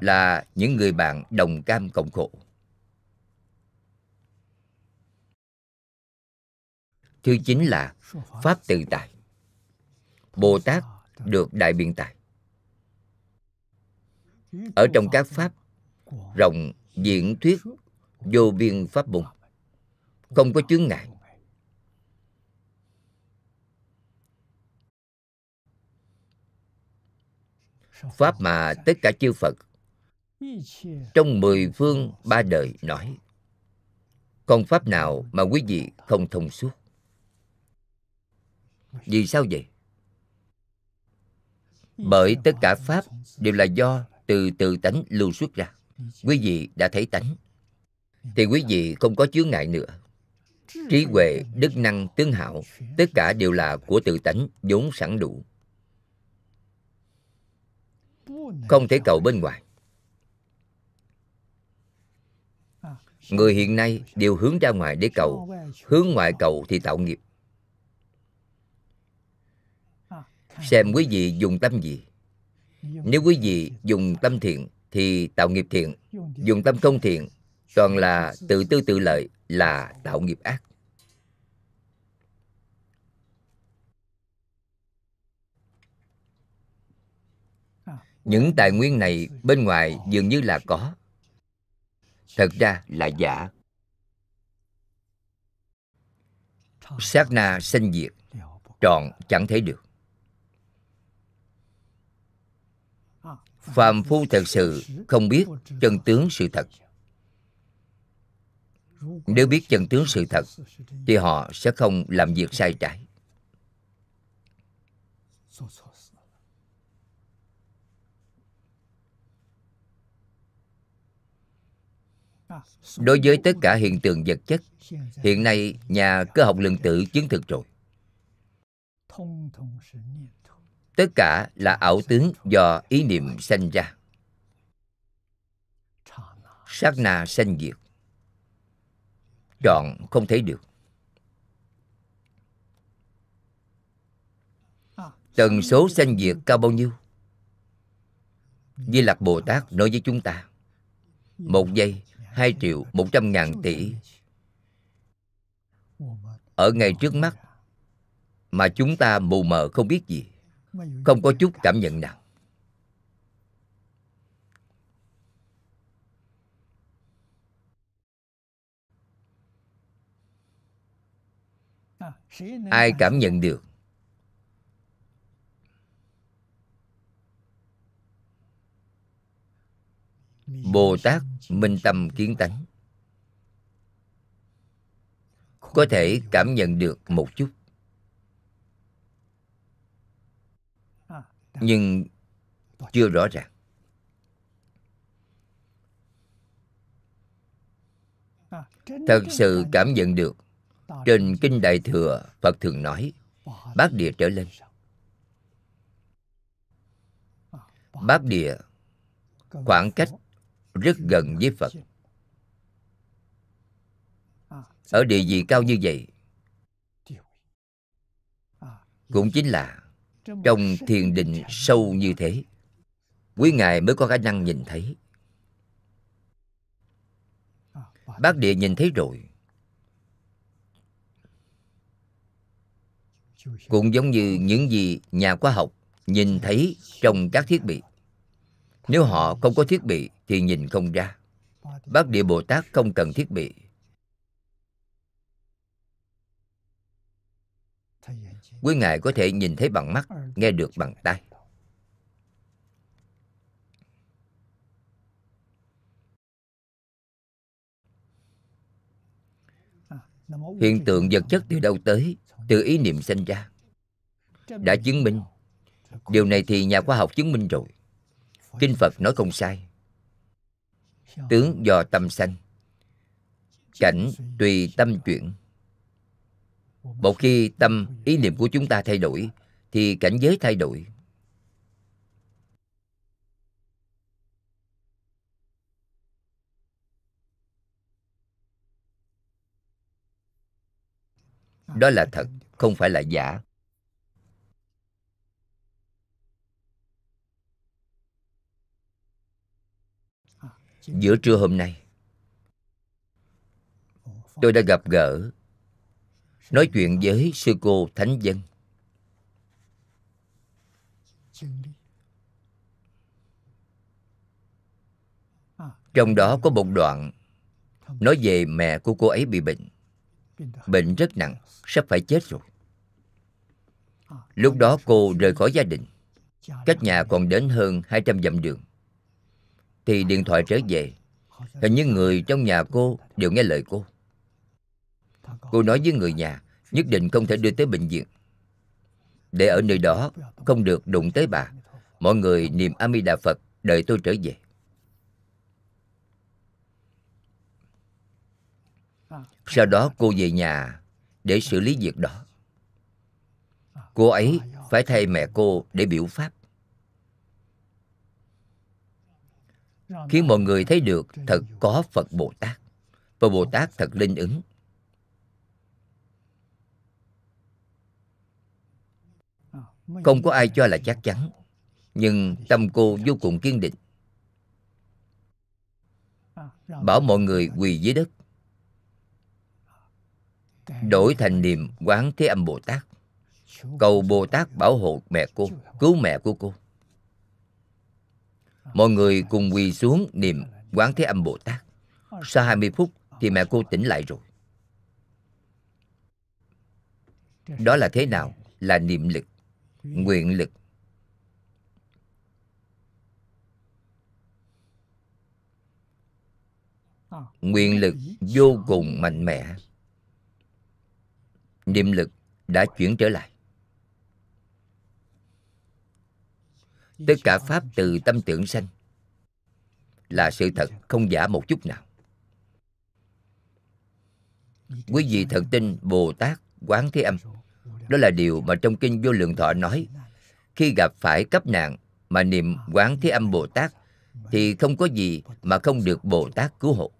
là những người bạn đồng cam cộng khổ thứ chính là pháp tự tại bồ tát được đại biện tại ở trong các pháp rộng diễn thuyết vô biên pháp bùng không có chướng ngại pháp mà tất cả chư phật trong mười phương ba đời nói không pháp nào mà quý vị không thông suốt vì sao vậy bởi tất cả pháp đều là do từ từ tánh lưu xuất ra quý vị đã thấy tánh thì quý vị không có chướng ngại nữa trí huệ đức năng tướng hạo tất cả đều là của tự tánh vốn sẵn đủ không thể cầu bên ngoài người hiện nay đều hướng ra ngoài để cầu hướng ngoại cầu thì tạo nghiệp xem quý vị dùng tâm gì nếu quý vị dùng tâm thiện thì tạo nghiệp thiện dùng tâm không thiện còn là tự tư tự lợi là tạo nghiệp ác những tài nguyên này bên ngoài dường như là có thật ra là giả sát na sinh diệt trọn chẳng thấy được phàm phu thật sự không biết chân tướng sự thật nếu biết chân tướng sự thật thì họ sẽ không làm việc sai trái đối với tất cả hiện tượng vật chất hiện nay nhà cơ học lượng tử chứng thực rồi tất cả là ảo tướng do ý niệm sanh ra sát na sanh diệt chọn không thấy được tần số sanh diệt cao bao nhiêu di lặc bồ tát nói với chúng ta một giây hai triệu một trăm ngàn tỷ ở ngay trước mắt mà chúng ta mù mờ không biết gì không có chút cảm nhận nào ai cảm nhận được bồ tát minh tâm kiến tánh có thể cảm nhận được một chút nhưng chưa rõ ràng thật sự cảm nhận được trên Kinh Đại Thừa, Phật thường nói Bát địa trở lên Bát địa khoảng cách rất gần với Phật Ở địa vị cao như vậy Cũng chính là trong thiền định sâu như thế Quý Ngài mới có khả năng nhìn thấy Bác địa nhìn thấy rồi cũng giống như những gì nhà khoa học nhìn thấy trong các thiết bị nếu họ không có thiết bị thì nhìn không ra bác địa bồ tát không cần thiết bị quý ngài có thể nhìn thấy bằng mắt nghe được bằng tai hiện tượng vật chất từ đâu tới từ ý niệm sinh ra đã chứng minh điều này thì nhà khoa học chứng minh rồi kinh phật nói không sai tướng do tâm sanh cảnh tùy tâm chuyển một khi tâm ý niệm của chúng ta thay đổi thì cảnh giới thay đổi đó là thật không phải là giả giữa trưa hôm nay tôi đã gặp gỡ nói chuyện với sư cô thánh dân trong đó có một đoạn nói về mẹ của cô ấy bị bệnh bệnh rất nặng sắp phải chết rồi lúc đó cô rời khỏi gia đình cách nhà còn đến hơn 200 dặm đường thì điện thoại trở về hình như người trong nhà cô đều nghe lời cô cô nói với người nhà nhất định không thể đưa tới bệnh viện để ở nơi đó không được đụng tới bà mọi người niệm a di đà phật đợi tôi trở về Sau đó cô về nhà để xử lý việc đó. Cô ấy phải thay mẹ cô để biểu pháp. Khiến mọi người thấy được thật có Phật Bồ Tát và Bồ Tát thật linh ứng. Không có ai cho là chắc chắn, nhưng tâm cô vô cùng kiên định. Bảo mọi người quỳ dưới đất đổi thành niệm quán thế âm bồ tát cầu bồ tát bảo hộ mẹ cô cứu mẹ của cô mọi người cùng quỳ xuống niệm quán thế âm bồ tát sau 20 phút thì mẹ cô tỉnh lại rồi đó là thế nào là niệm lực nguyện lực nguyện lực vô cùng mạnh mẽ niệm lực đã chuyển trở lại tất cả pháp từ tâm tưởng sanh là sự thật không giả một chút nào quý vị thật tin bồ tát quán thế âm đó là điều mà trong kinh vô lượng thọ nói khi gặp phải cấp nạn mà niệm quán thế âm bồ tát thì không có gì mà không được bồ tát cứu hộ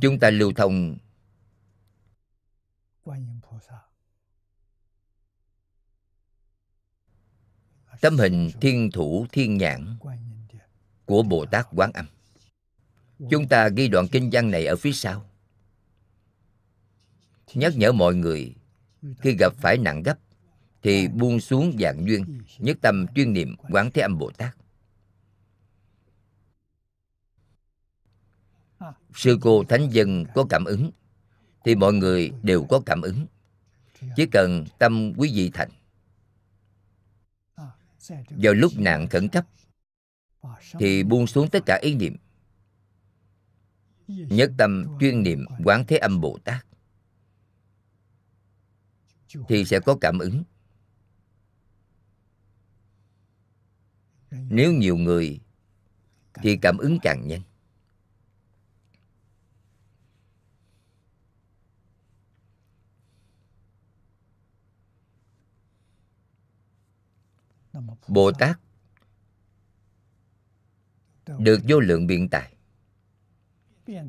chúng ta lưu thông tấm hình thiên thủ thiên nhãn của bồ tát quán âm chúng ta ghi đoạn kinh văn này ở phía sau nhắc nhở mọi người khi gặp phải nặng gấp thì buông xuống dạng duyên nhất tâm chuyên niệm quán thế âm bồ tát sư cô thánh dân có cảm ứng thì mọi người đều có cảm ứng chỉ cần tâm quý vị thành vào lúc nạn khẩn cấp thì buông xuống tất cả ý niệm nhất tâm chuyên niệm quán thế âm bồ tát thì sẽ có cảm ứng nếu nhiều người thì cảm ứng càng nhanh bồ tát được vô lượng biện tài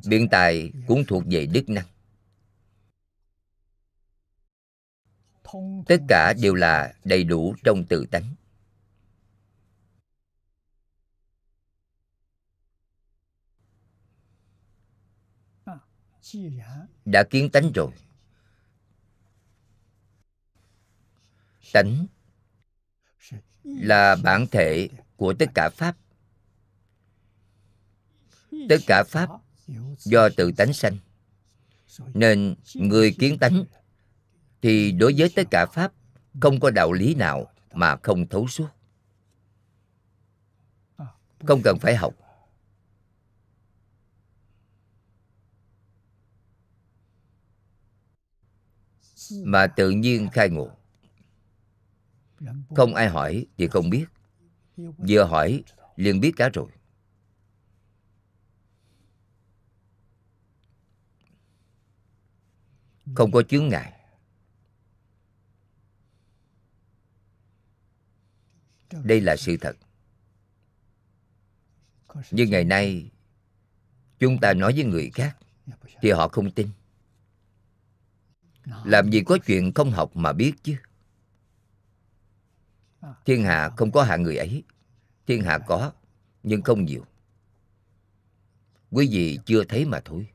biện tài cũng thuộc về đức năng tất cả đều là đầy đủ trong tự tánh đã kiến tánh rồi tánh là bản thể của tất cả pháp tất cả pháp do tự tánh sanh nên người kiến tánh thì đối với tất cả pháp không có đạo lý nào mà không thấu suốt không cần phải học mà tự nhiên khai ngộ không ai hỏi thì không biết Vừa hỏi liền biết cả rồi Không có chướng ngại Đây là sự thật Nhưng ngày nay Chúng ta nói với người khác Thì họ không tin Làm gì có chuyện không học mà biết chứ Thiên hạ ờ. không có hạ người ấy Thiên hạ có Nhưng không nhiều Quý vị chưa thấy mà thôi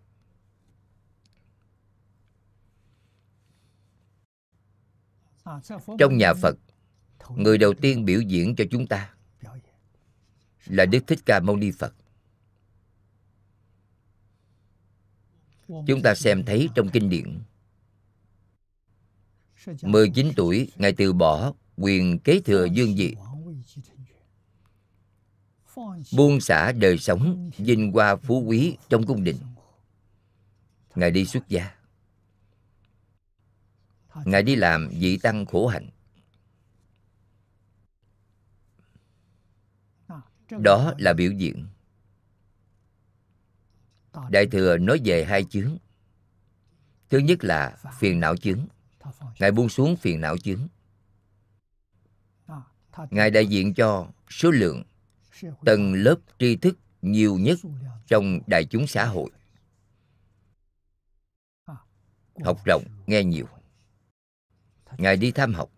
Trong nhà Phật Người đầu tiên biểu diễn cho chúng ta Là Đức Thích Ca Mâu Ni Phật Chúng ta xem thấy trong kinh điển 19 tuổi Ngài từ bỏ quyền kế thừa dương vị buông xả đời sống vinh hoa phú quý trong cung đình ngài đi xuất gia ngài đi làm vị tăng khổ hạnh đó là biểu diễn đại thừa nói về hai chướng thứ nhất là phiền não chướng ngài buông xuống phiền não chướng ngài đại diện cho số lượng tầng lớp tri thức nhiều nhất trong đại chúng xã hội học rộng nghe nhiều ngài đi tham học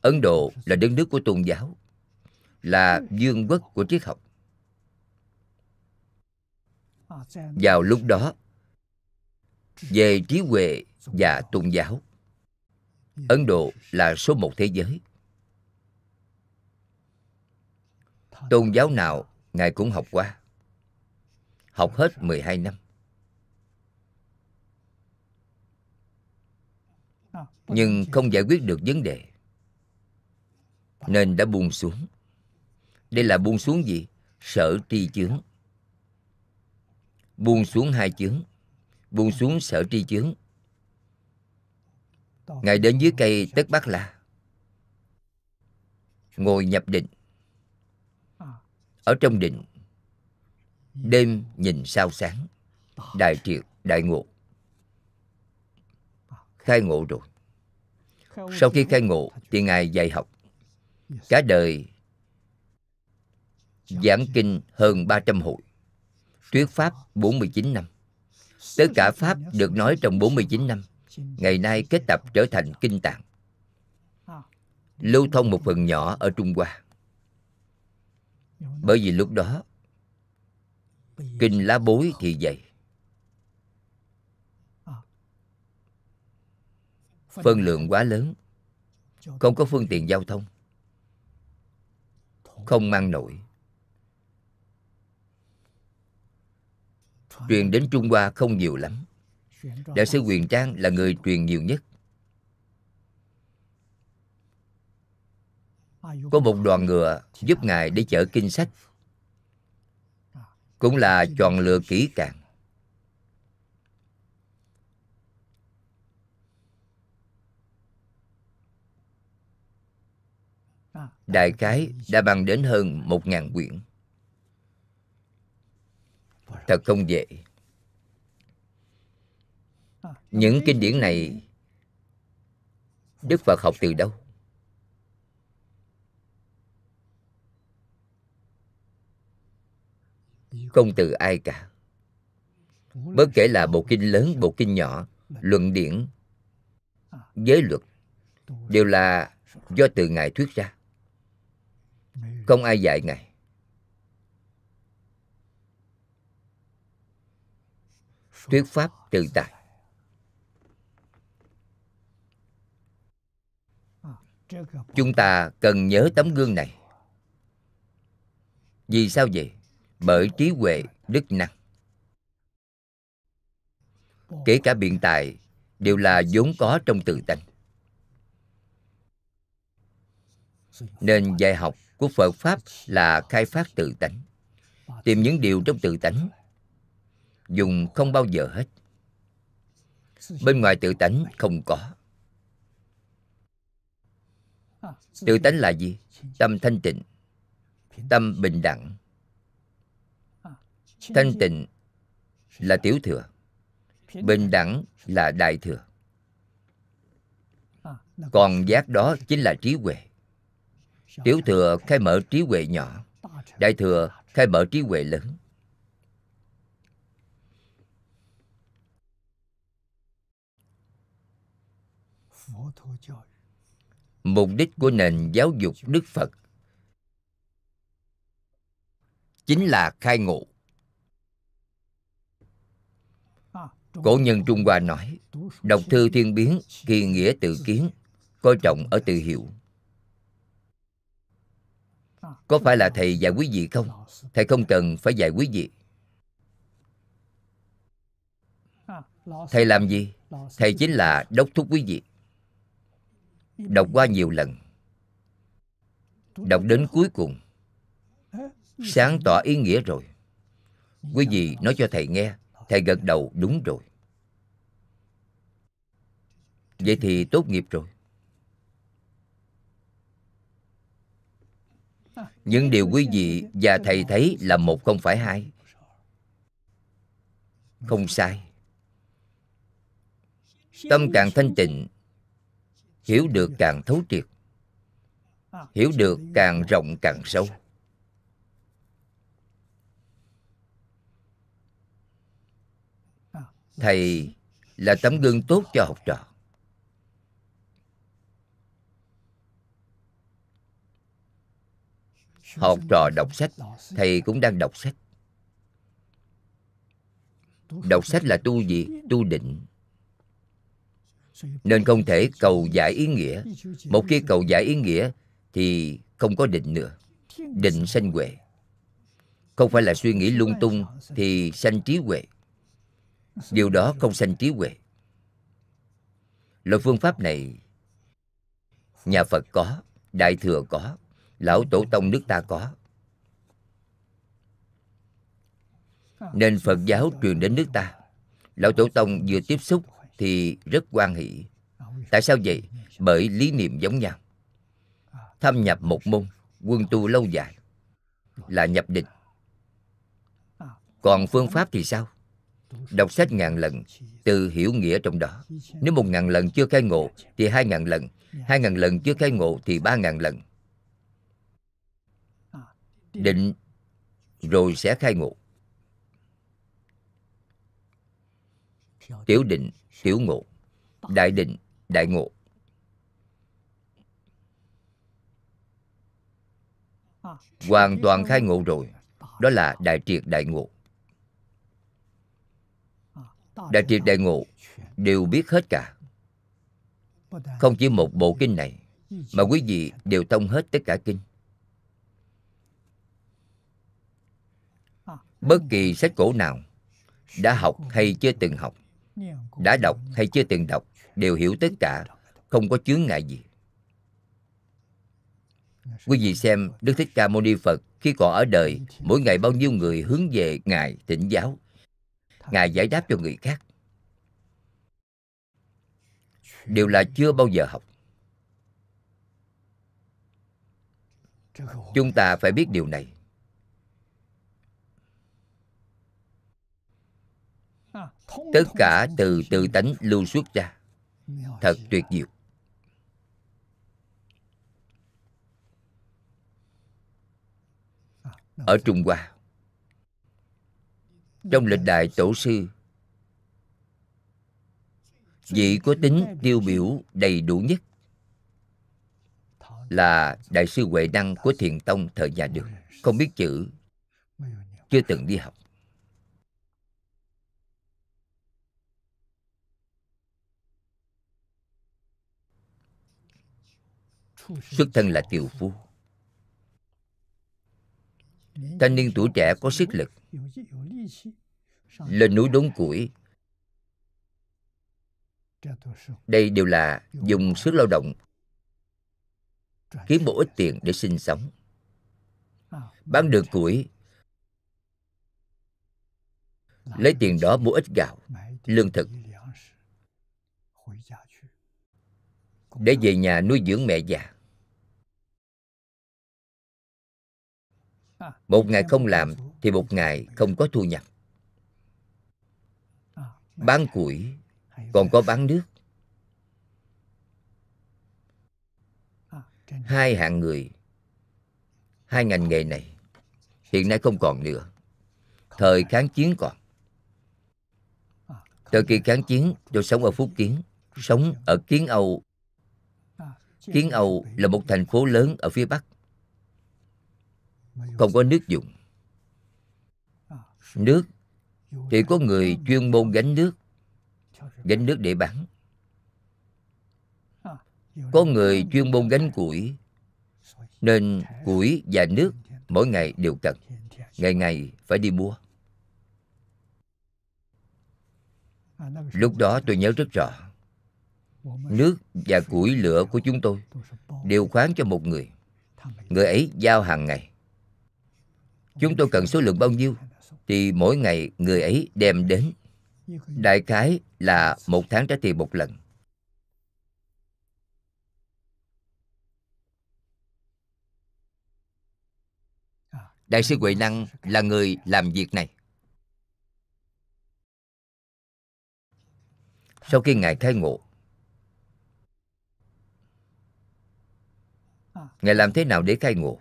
ấn độ là đất nước của tôn giáo là vương quốc của triết học vào lúc đó về trí huệ và tôn giáo ấn độ là số một thế giới Tôn giáo nào Ngài cũng học qua Học hết 12 năm Nhưng không giải quyết được vấn đề Nên đã buông xuống Đây là buông xuống gì? Sở tri chướng Buông xuống hai chướng Buông xuống sở tri chướng Ngài đến dưới cây Tất Bát La Ngồi nhập định ở trong đình ừ. đêm nhìn sao sáng đại triệt đại ngộ khai ngộ rồi sau khi khai ngộ thì ngài dạy học cả đời giảng kinh hơn 300 hội thuyết pháp 49 năm tất cả pháp được nói trong 49 năm ngày nay kết tập trở thành kinh tạng lưu thông một phần nhỏ ở Trung Hoa bởi vì lúc đó kinh lá bối thì vậy phân lượng quá lớn không có phương tiện giao thông không mang nổi truyền đến trung hoa không nhiều lắm đại sư quyền trang là người truyền nhiều nhất có một đoàn ngựa giúp ngài để chở kinh sách cũng là chọn lựa kỹ càng đại cái đã bằng đến hơn một ngàn quyển thật không dễ những kinh điển này đức phật học từ đâu không từ ai cả bất kể là bộ kinh lớn bộ kinh nhỏ luận điển giới luật đều là do từ ngài thuyết ra không ai dạy ngài thuyết pháp tự tại chúng ta cần nhớ tấm gương này vì sao vậy bởi trí huệ đức năng kể cả biện tài đều là vốn có trong tự tánh nên dạy học của phật pháp là khai phát tự tánh tìm những điều trong tự tánh dùng không bao giờ hết bên ngoài tự tánh không có tự tánh là gì tâm thanh tịnh tâm bình đẳng thanh tịnh là tiểu thừa bình đẳng là đại thừa còn giác đó chính là trí huệ tiểu thừa khai mở trí huệ nhỏ đại thừa khai mở trí huệ lớn mục đích của nền giáo dục đức phật chính là khai ngộ Cổ nhân Trung Hoa nói, đọc thư thiên biến, kỳ nghĩa tự kiến, coi trọng ở tự hiệu. Có phải là thầy dạy quý vị không? Thầy không cần phải dạy quý vị. Thầy làm gì? Thầy chính là đốc thúc quý vị. Đọc qua nhiều lần. Đọc đến cuối cùng. Sáng tỏ ý nghĩa rồi. Quý vị nói cho thầy nghe Thầy gật đầu đúng rồi. Vậy thì tốt nghiệp rồi. Những điều quý vị và thầy thấy là một không phải hai. Không sai. Tâm càng thanh tịnh, hiểu được càng thấu triệt, hiểu được càng rộng càng sâu. thầy là tấm gương tốt cho học trò học trò đọc sách thầy cũng đang đọc sách đọc sách là tu gì tu định nên không thể cầu giải ý nghĩa một khi cầu giải ý nghĩa thì không có định nữa định sanh huệ không phải là suy nghĩ lung tung thì sanh trí huệ điều đó không sanh trí huệ loại phương pháp này nhà phật có đại thừa có lão tổ tông nước ta có nên phật giáo truyền đến nước ta lão tổ tông vừa tiếp xúc thì rất quan hỷ tại sao vậy bởi lý niệm giống nhau thâm nhập một môn quân tu lâu dài là nhập địch còn phương pháp thì sao Đọc sách ngàn lần, từ hiểu nghĩa trong đó. Nếu một ngàn lần chưa khai ngộ thì hai ngàn lần, hai ngàn lần chưa khai ngộ thì ba ngàn lần. Định rồi sẽ khai ngộ. Tiểu định, tiểu ngộ, đại định, đại ngộ. Hoàn toàn khai ngộ rồi, đó là đại triệt đại ngộ. Đại triệt đại ngộ đều biết hết cả Không chỉ một bộ kinh này Mà quý vị đều thông hết tất cả kinh Bất kỳ sách cổ nào Đã học hay chưa từng học Đã đọc hay chưa từng đọc Đều hiểu tất cả Không có chướng ngại gì Quý vị xem Đức Thích Ca Mâu Ni Phật khi còn ở đời, mỗi ngày bao nhiêu người hướng về Ngài thỉnh giáo, Ngài giải đáp cho người khác Đều là chưa bao giờ học Chúng ta phải biết điều này Tất cả từ từ tánh lưu xuất ra Thật tuyệt diệu Ở Trung Hoa trong lịch đại tổ sư vị có tính tiêu biểu đầy đủ nhất là đại sư huệ năng của thiền tông thời nhà đường không biết chữ chưa từng đi học xuất thân là tiều phu thanh niên tuổi trẻ có sức lực lên núi đốn củi đây đều là dùng sức lao động kiếm một ít tiền để sinh sống bán được củi lấy tiền đó mua ít gạo lương thực để về nhà nuôi dưỡng mẹ già à một ngày không làm thì một ngày không có thu nhập bán củi còn có bán nước hai hạng người hai ngành nghề này hiện nay không còn nữa thời kháng chiến còn thời kỳ kháng chiến tôi sống ở phúc kiến sống ở kiến âu kiến âu là một thành phố lớn ở phía bắc không có nước dùng nước thì có người chuyên môn gánh nước gánh nước để bán có người chuyên môn gánh củi nên củi và nước mỗi ngày đều cần ngày ngày phải đi mua lúc đó tôi nhớ rất rõ nước và củi lửa của chúng tôi đều khoán cho một người người ấy giao hàng ngày chúng tôi cần số lượng bao nhiêu thì mỗi ngày người ấy đem đến đại khái là một tháng trả tiền một lần đại sư huệ năng là người làm việc này sau khi ngài khai ngộ ngài làm thế nào để khai ngộ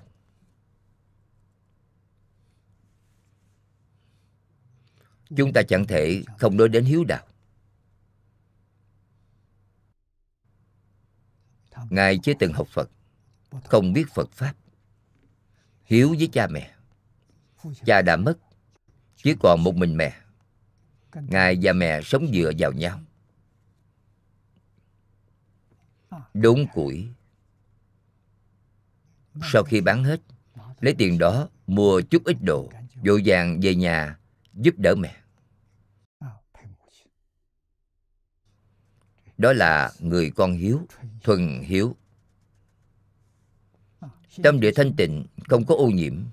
chúng ta chẳng thể không nói đến hiếu đạo ngài chưa từng học phật không biết phật pháp hiếu với cha mẹ cha đã mất chỉ còn một mình mẹ ngài và mẹ sống dựa vào nhau đốn củi sau khi bán hết lấy tiền đó mua chút ít đồ vội vàng về nhà giúp đỡ mẹ à, đó là người con hiếu thuần hiếu à, tâm địa thanh tịnh không có ô nhiễm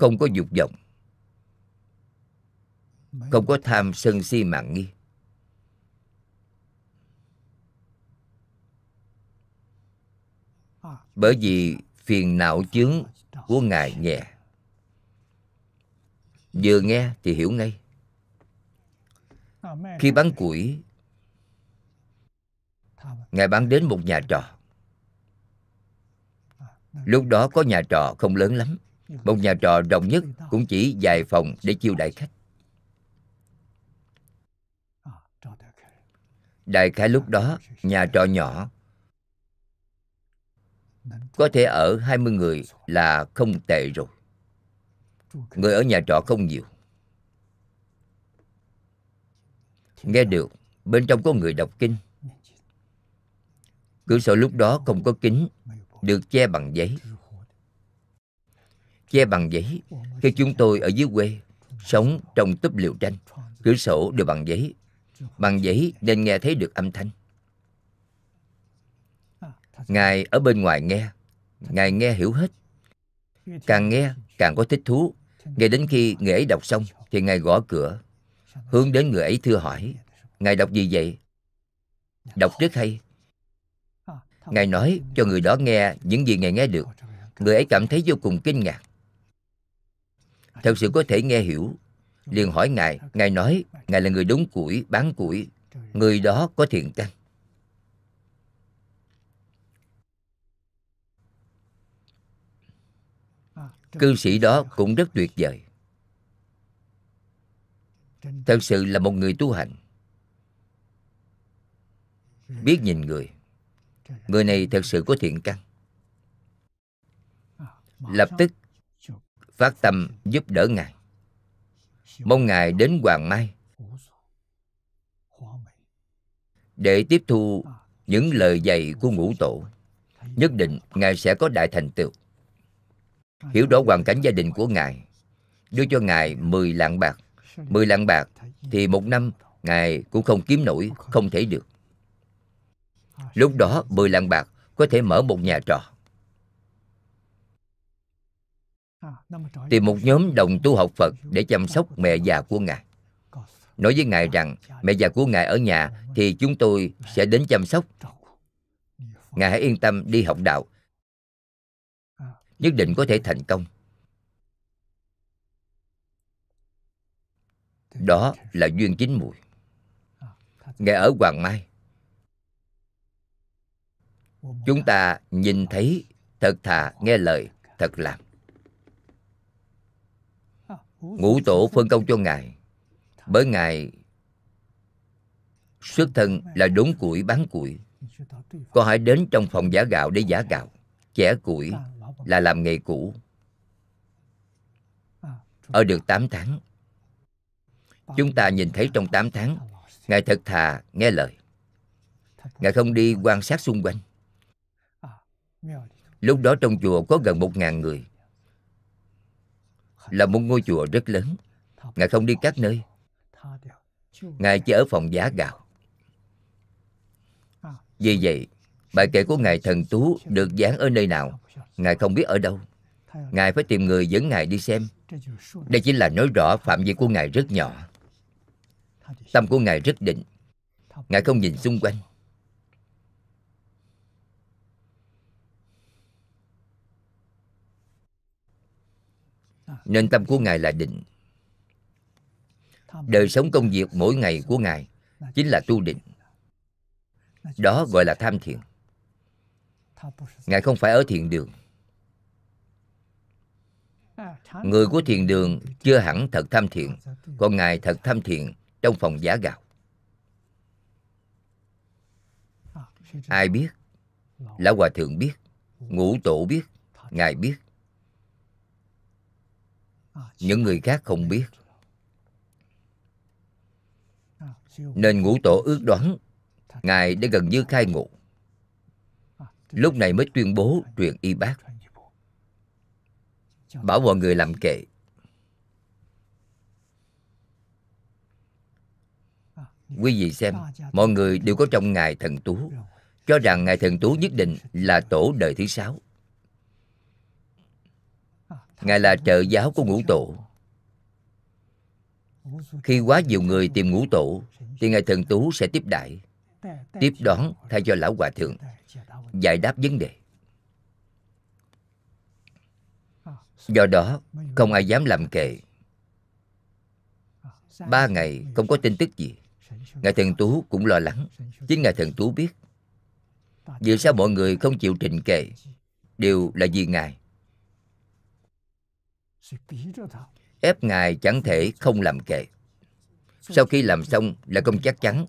không có dục vọng không có tham sân si mạng nghi bởi vì phiền não chướng của ngài nhẹ vừa nghe thì hiểu ngay khi bán củi ngài bán đến một nhà trọ lúc đó có nhà trọ không lớn lắm một nhà trọ rộng nhất cũng chỉ vài phòng để chiêu đại khách đại khái lúc đó nhà trọ nhỏ có thể ở 20 người là không tệ rồi. Người ở nhà trọ không nhiều. Nghe được, bên trong có người đọc kinh. Cửa sổ lúc đó không có kính, được che bằng giấy. Che bằng giấy, khi chúng tôi ở dưới quê, sống trong túp liều tranh, cửa sổ đều bằng giấy. Bằng giấy nên nghe thấy được âm thanh ngài ở bên ngoài nghe ngài nghe hiểu hết càng nghe càng có thích thú ngay đến khi người ấy đọc xong thì ngài gõ cửa hướng đến người ấy thưa hỏi ngài đọc gì vậy đọc rất hay ngài nói cho người đó nghe những gì ngài nghe được người ấy cảm thấy vô cùng kinh ngạc thật sự có thể nghe hiểu liền hỏi ngài ngài nói ngài là người đúng củi bán củi người đó có thiện căn cư sĩ đó cũng rất tuyệt vời thật sự là một người tu hành biết nhìn người người này thật sự có thiện căn lập tức phát tâm giúp đỡ ngài mong ngài đến hoàng mai để tiếp thu những lời dạy của ngũ tổ nhất định ngài sẽ có đại thành tựu hiểu rõ hoàn cảnh gia đình của ngài đưa cho ngài 10 lạng bạc 10 lạng bạc thì một năm ngài cũng không kiếm nổi không thể được lúc đó 10 lạng bạc có thể mở một nhà trọ tìm một nhóm đồng tu học Phật để chăm sóc mẹ già của ngài. Nói với ngài rằng mẹ già của ngài ở nhà thì chúng tôi sẽ đến chăm sóc. Ngài hãy yên tâm đi học đạo, nhất định có thể thành công đó là duyên chính mùi ngay ở hoàng mai chúng ta nhìn thấy thật thà nghe lời thật làm ngũ tổ phân công cho ngài bởi ngài xuất thân là đốn củi bán củi có hãy đến trong phòng giả gạo để giả gạo chẻ củi là làm nghề cũ à, ở được 8 tháng chúng ta nhìn thấy trong 8 tháng ngài thật thà nghe lời ngài không đi quan sát xung quanh lúc đó trong chùa có gần một ngàn người là một ngôi chùa rất lớn ngài không đi các nơi ngài chỉ ở phòng giá gạo vì vậy Bài kệ của Ngài Thần Tú được dán ở nơi nào? Ngài không biết ở đâu. Ngài phải tìm người dẫn Ngài đi xem. Đây chính là nói rõ phạm vi của Ngài rất nhỏ. Tâm của Ngài rất định. Ngài không nhìn xung quanh. Nên tâm của Ngài là định. Đời sống công việc mỗi ngày của Ngài chính là tu định. Đó gọi là tham thiện. Ngài không phải ở thiền đường Người của thiền đường chưa hẳn thật tham thiện Còn Ngài thật tham thiện trong phòng giả gạo Ai biết? Lão Hòa Thượng biết Ngũ Tổ biết Ngài biết Những người khác không biết Nên Ngũ Tổ ước đoán Ngài đã gần như khai ngộ lúc này mới tuyên bố truyền y bác bảo mọi người làm kệ quý vị xem mọi người đều có trong ngài thần tú cho rằng ngài thần tú nhất định là tổ đời thứ sáu ngài là trợ giáo của ngũ tổ khi quá nhiều người tìm ngũ tổ thì ngài thần tú sẽ tiếp đại tiếp đón thay cho lão hòa thượng giải đáp vấn đề do đó không ai dám làm kệ ba ngày không có tin tức gì ngài thần tú cũng lo lắng chính ngài thần tú biết vì sao mọi người không chịu trình kệ đều là vì ngài ép ngài chẳng thể không làm kệ sau khi làm xong là không chắc chắn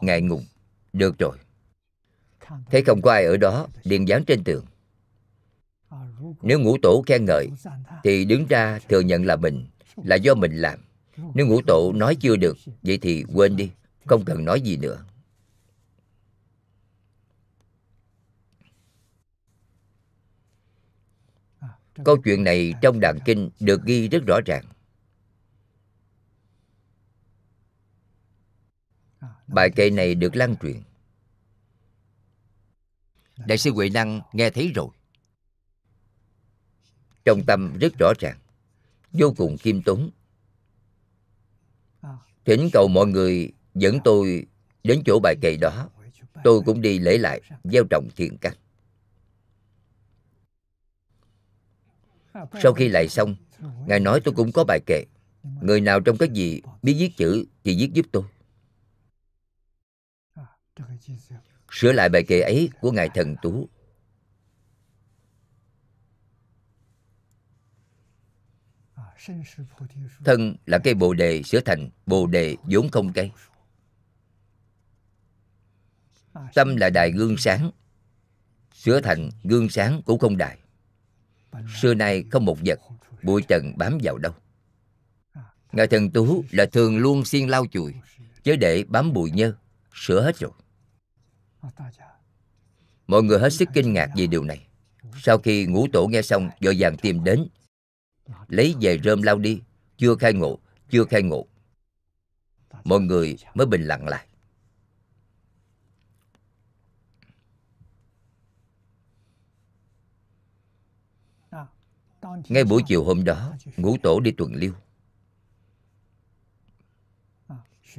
ngài ngùng được rồi thấy không có ai ở đó liền dán trên tường nếu ngũ tổ khen ngợi thì đứng ra thừa nhận là mình là do mình làm nếu ngũ tổ nói chưa được vậy thì quên đi không cần nói gì nữa câu chuyện này trong đàn kinh được ghi rất rõ ràng bài kệ này được lan truyền Đại sư Huệ Năng nghe thấy rồi Trong tâm rất rõ ràng Vô cùng khiêm tốn Thỉnh cầu mọi người dẫn tôi đến chỗ bài kệ đó Tôi cũng đi lễ lại gieo trồng thiện căn Sau khi lại xong Ngài nói tôi cũng có bài kệ Người nào trong các gì biết viết chữ Thì viết giúp tôi sửa lại bài kệ ấy của ngài thần tú thân là cây bồ đề sửa thành bồ đề vốn không cây tâm là đài gương sáng sửa thành gương sáng cũng không đài xưa nay không một vật bụi trần bám vào đâu ngài thần tú là thường luôn xiên lau chùi chớ để bám bụi nhơ sửa hết rồi Mọi người hết sức kinh ngạc vì điều này Sau khi ngũ tổ nghe xong Vội vàng tìm đến Lấy về rơm lau đi Chưa khai ngộ, chưa khai ngộ Mọi người mới bình lặng lại Ngay buổi chiều hôm đó Ngũ tổ đi tuần liêu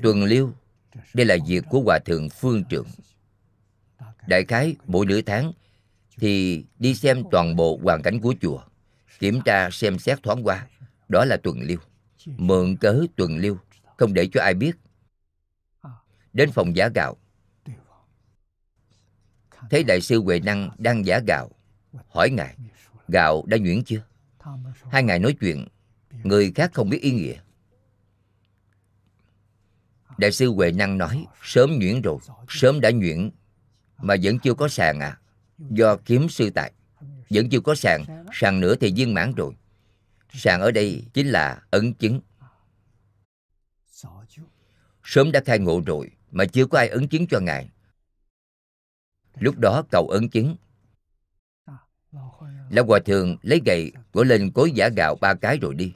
Tuần liêu Đây là việc của Hòa Thượng Phương Trượng đại khái mỗi nửa tháng thì đi xem toàn bộ hoàn cảnh của chùa kiểm tra xem xét thoáng qua đó là tuần lưu, mượn cớ tuần lưu không để cho ai biết đến phòng giả gạo thấy đại sư huệ năng đang giả gạo hỏi ngài gạo đã nhuyễn chưa hai ngài nói chuyện người khác không biết ý nghĩa đại sư huệ năng nói sớm nhuyễn rồi sớm đã nhuyễn mà vẫn chưa có sàn à do kiếm sư tại vẫn chưa có sàn sàn nữa thì viên mãn rồi sàn ở đây chính là ấn chứng sớm đã khai ngộ rồi mà chưa có ai ấn chứng cho ngài lúc đó cầu ấn chứng lão hòa thượng lấy gậy gõ lên cối giả gạo ba cái rồi đi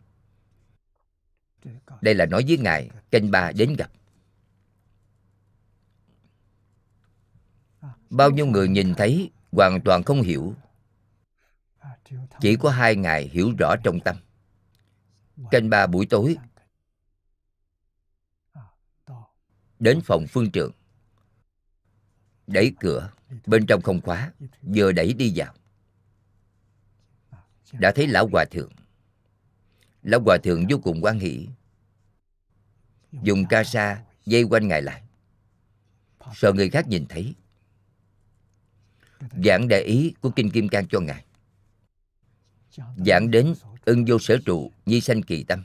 đây là nói với ngài canh ba đến gặp bao nhiêu người nhìn thấy hoàn toàn không hiểu chỉ có hai ngài hiểu rõ trong tâm canh ba buổi tối đến phòng phương trượng đẩy cửa bên trong không khóa vừa đẩy đi vào đã thấy lão hòa thượng lão hòa thượng vô cùng quan hỷ dùng ca sa dây quanh ngài lại sợ người khác nhìn thấy giảng đại ý của kinh kim cang cho ngài giảng đến ưng vô sở trụ nhi sanh kỳ tâm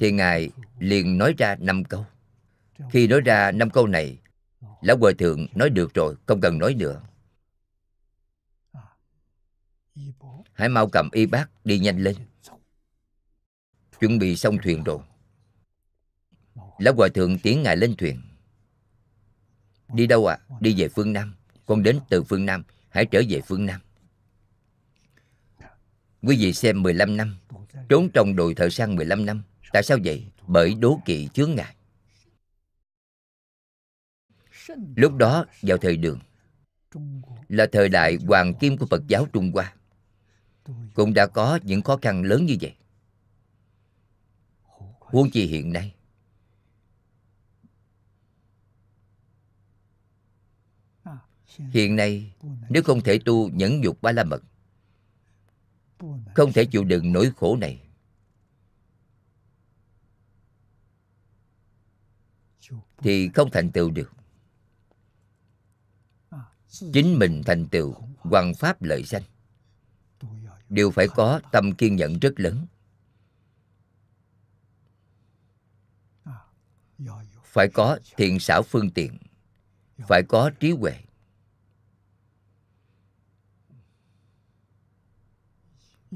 thì ngài liền nói ra năm câu khi nói ra năm câu này lão hòa thượng nói được rồi không cần nói nữa hãy mau cầm y bác đi nhanh lên chuẩn bị xong thuyền rồi lão hòa thượng tiến ngài lên thuyền đi đâu ạ à? đi về phương nam con đến từ phương Nam, hãy trở về phương Nam. Quý vị xem 15 năm, trốn trong đồi thợ săn 15 năm. Tại sao vậy? Bởi đố kỵ chướng ngại. Lúc đó vào thời đường Là thời đại hoàng kim của Phật giáo Trung Hoa Cũng đã có những khó khăn lớn như vậy Huống chi hiện nay hiện nay nếu không thể tu nhẫn dục ba la mật không thể chịu đựng nỗi khổ này thì không thành tựu được chính mình thành tựu hoàng pháp lợi danh đều phải có tâm kiên nhẫn rất lớn phải có thiện xảo phương tiện phải có trí huệ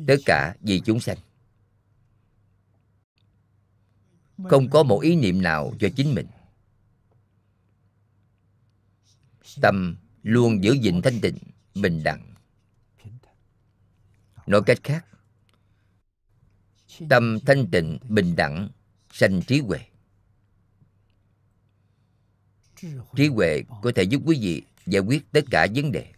tất cả vì chúng sanh không có một ý niệm nào cho chính mình tâm luôn giữ gìn thanh tịnh bình đẳng nói cách khác tâm thanh tịnh bình đẳng sanh trí huệ trí huệ có thể giúp quý vị giải quyết tất cả vấn đề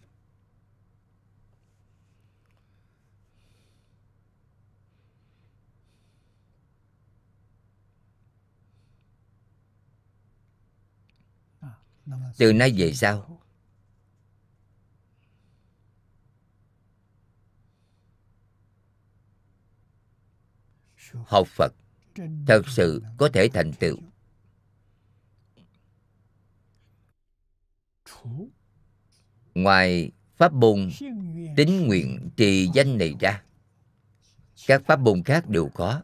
từ nay về sau học phật thật sự có thể thành tựu ngoài pháp môn tín nguyện trì danh này ra các pháp môn khác đều có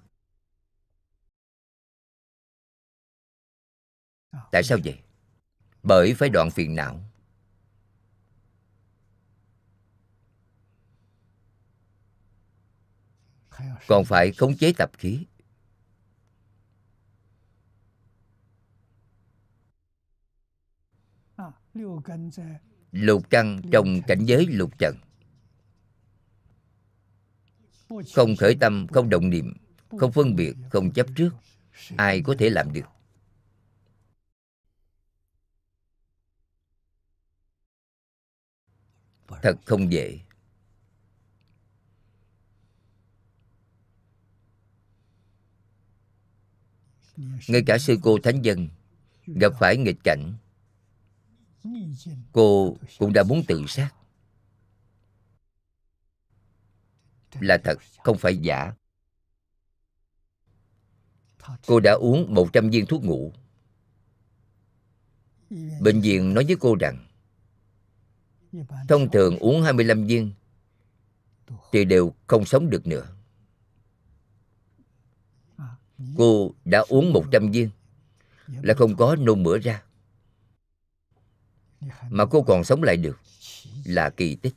tại sao vậy bởi phải đoạn phiền não. Còn phải khống chế tập khí. Lục căn trong cảnh giới lục trần. Không khởi tâm, không động niệm, không phân biệt, không chấp trước. Ai có thể làm được? thật không dễ ngay cả sư cô thánh dân gặp phải nghịch cảnh cô cũng đã muốn tự sát là thật không phải giả cô đã uống một trăm viên thuốc ngủ bệnh viện nói với cô rằng Thông thường uống 25 viên Thì đều không sống được nữa à, Cô đã uống 100 viên Là không có nôn mửa ra Mà cô còn sống lại được Là kỳ tích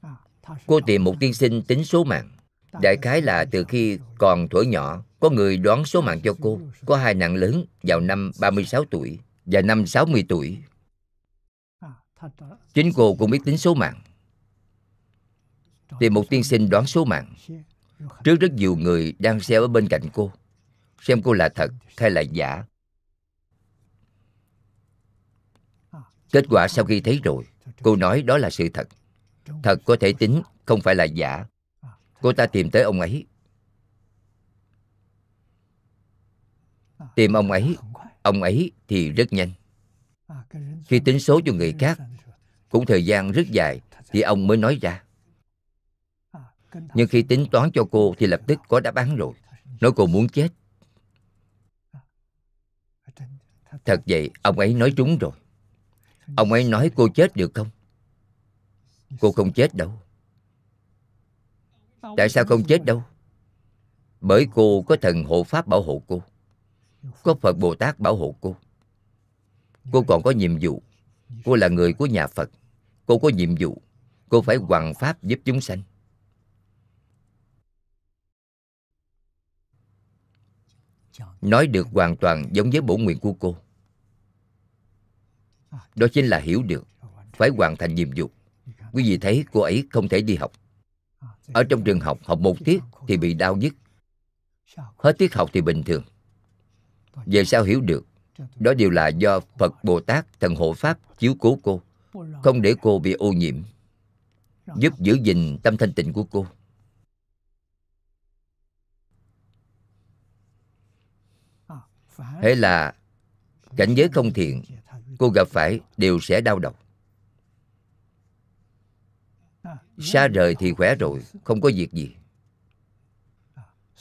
à, Cô tìm một tiên sinh tính số mạng Đại khái là từ khi còn tuổi nhỏ có người đoán số mạng cho cô Có hai nạn lớn vào năm 36 tuổi Và năm 60 tuổi Chính cô cũng biết tính số mạng Tìm một tiên sinh đoán số mạng Trước rất nhiều người đang xeo ở bên cạnh cô Xem cô là thật hay là giả Kết quả sau khi thấy rồi Cô nói đó là sự thật Thật có thể tính không phải là giả Cô ta tìm tới ông ấy tìm ông ấy ông ấy thì rất nhanh khi tính số cho người khác cũng thời gian rất dài thì ông mới nói ra nhưng khi tính toán cho cô thì lập tức có đáp án rồi nói cô muốn chết thật vậy ông ấy nói trúng rồi ông ấy nói cô chết được không cô không chết đâu tại sao không chết đâu bởi cô có thần hộ pháp bảo hộ cô có phật bồ tát bảo hộ cô cô còn có nhiệm vụ cô là người của nhà phật cô có nhiệm vụ cô phải hoằng pháp giúp chúng sanh nói được hoàn toàn giống với bổ nguyện của cô đó chính là hiểu được phải hoàn thành nhiệm vụ quý vị thấy cô ấy không thể đi học ở trong trường học học một tiết thì bị đau nhức hết tiết học thì bình thường về sao hiểu được đó đều là do phật bồ tát thần hộ pháp chiếu cố cô không để cô bị ô nhiễm giúp giữ gìn tâm thanh tịnh của cô hay là cảnh giới không thiện cô gặp phải đều sẽ đau đầu xa rời thì khỏe rồi không có việc gì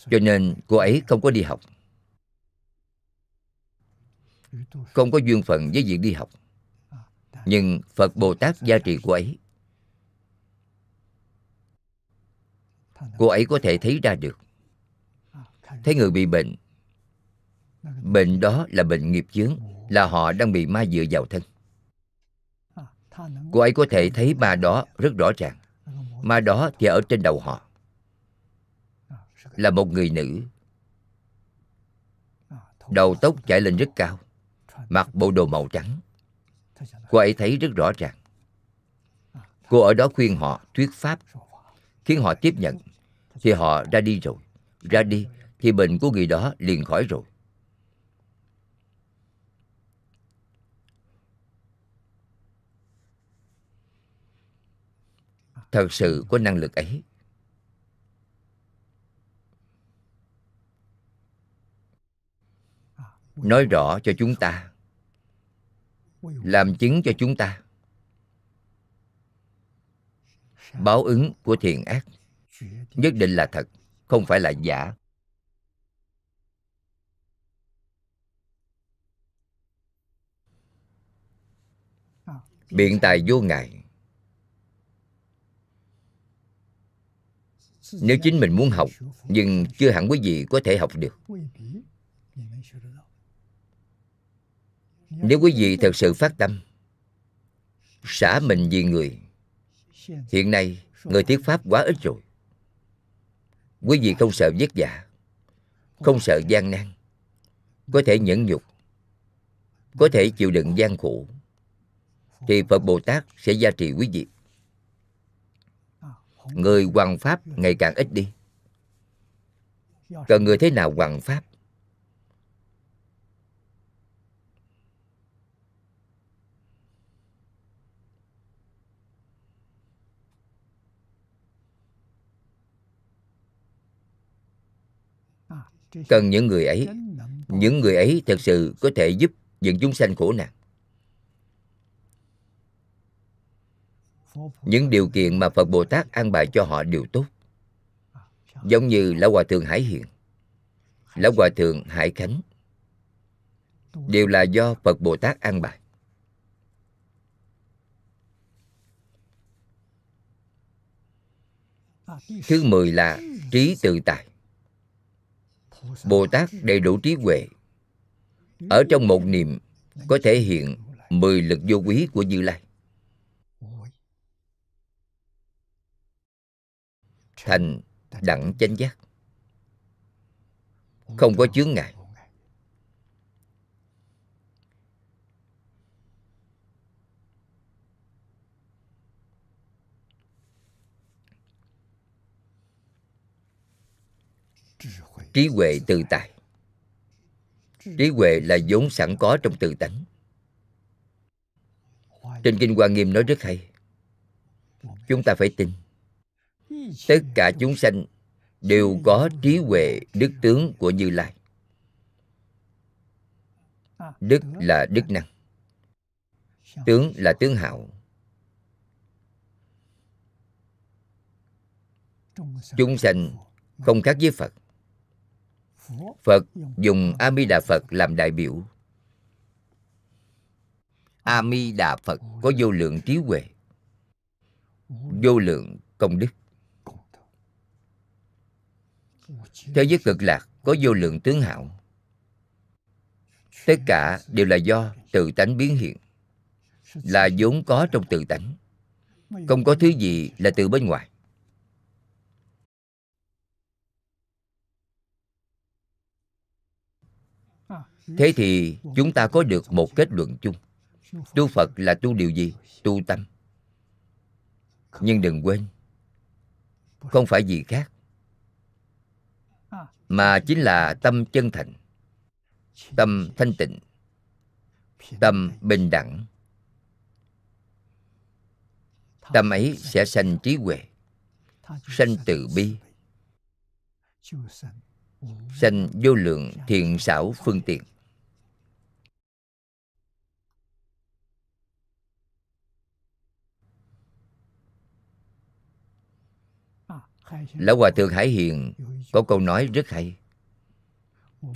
cho nên cô ấy không có đi học không có duyên phận với việc đi học nhưng phật bồ tát gia trì cô ấy cô ấy có thể thấy ra được thấy người bị bệnh bệnh đó là bệnh nghiệp chướng là họ đang bị ma dựa vào thân cô ấy có thể thấy ma đó rất rõ ràng ma đó thì ở trên đầu họ là một người nữ đầu tóc chạy lên rất cao mặc bộ đồ màu trắng cô ấy thấy rất rõ ràng cô ở đó khuyên họ thuyết pháp khiến họ tiếp nhận thì họ ra đi rồi ra đi thì bệnh của người đó liền khỏi rồi thật sự có năng lực ấy nói rõ cho chúng ta làm chứng cho chúng ta báo ứng của thiện ác nhất định là thật không phải là giả biện tài vô ngại nếu chính mình muốn học nhưng chưa hẳn quý vị có thể học được nếu quý vị thật sự phát tâm xả mình vì người hiện nay người thuyết pháp quá ít rồi quý vị không sợ vất vả không sợ gian nan có thể nhẫn nhục có thể chịu đựng gian khổ thì phật bồ tát sẽ gia trì quý vị người hoàng pháp ngày càng ít đi cần người thế nào hoàng pháp cần những người ấy những người ấy thật sự có thể giúp những chúng sanh khổ nạn những điều kiện mà phật bồ tát an bài cho họ đều tốt giống như lão hòa thượng hải Hiện, lão hòa thượng hải khánh đều là do phật bồ tát an bài thứ mười là trí tự tại bồ tát đầy đủ trí huệ ở trong một niệm có thể hiện mười lực vô quý của như lai thành đẳng chánh giác không có chướng ngại trí huệ tự tại trí huệ là vốn sẵn có trong tự tánh trên kinh hoa nghiêm nói rất hay chúng ta phải tin tất cả chúng sanh đều có trí huệ đức tướng của như lai đức là đức năng tướng là tướng hạo chúng sanh không khác với phật Phật dùng A Di Đà Phật làm đại biểu. A Di Đà Phật có vô lượng trí huệ, vô lượng công đức. Thế giới cực lạc có vô lượng tướng hảo. Tất cả đều là do tự tánh biến hiện, là vốn có trong tự tánh. Không có thứ gì là từ bên ngoài. thế thì chúng ta có được một kết luận chung tu phật là tu điều gì tu tâm nhưng đừng quên không phải gì khác mà chính là tâm chân thành tâm thanh tịnh tâm bình đẳng tâm ấy sẽ sanh trí huệ sanh từ bi sanh vô lượng thiện xảo phương tiện lão hòa thượng hải hiền có câu nói rất hay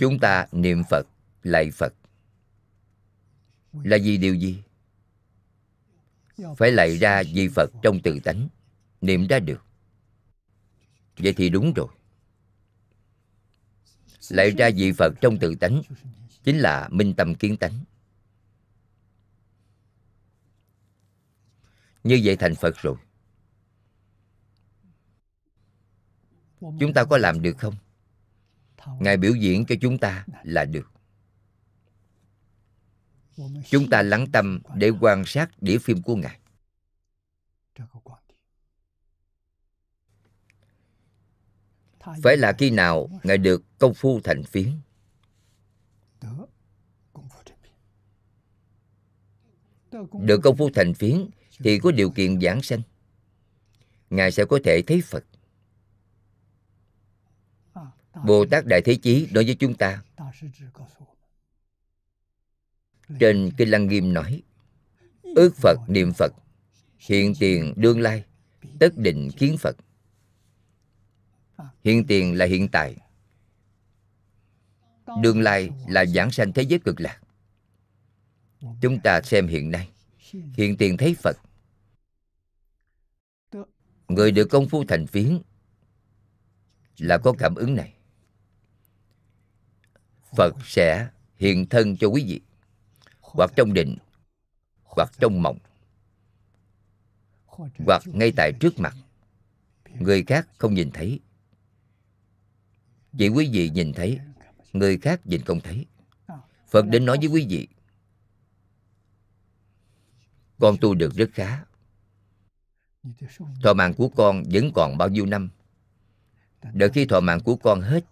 chúng ta niệm phật lạy phật là vì điều gì phải lạy ra vì phật trong tự tánh niệm ra được vậy thì đúng rồi lạy ra vị phật trong tự tánh chính là minh tâm kiến tánh như vậy thành phật rồi chúng ta có làm được không ngài biểu diễn cho chúng ta là được chúng ta lắng tâm để quan sát đĩa phim của ngài phải là khi nào ngài được công phu thành phiến được công phu thành phiến thì có điều kiện giảng sanh ngài sẽ có thể thấy phật bồ tát đại thế chí đối với chúng ta trên kinh lăng nghiêm nói ước phật niệm phật hiện tiền đương lai tất định kiến phật hiện tiền là hiện tại đương lai là giảng sanh thế giới cực lạc chúng ta xem hiện nay hiện tiền thấy phật người được công phu thành phiến là có cảm ứng này Phật sẽ hiện thân cho quý vị Hoặc trong định Hoặc trong mộng Hoặc ngay tại trước mặt Người khác không nhìn thấy Vậy quý vị nhìn thấy Người khác nhìn không thấy Phật đến nói với quý vị Con tu được rất khá Thọ mạng của con vẫn còn bao nhiêu năm Đợi khi thọ mạng của con hết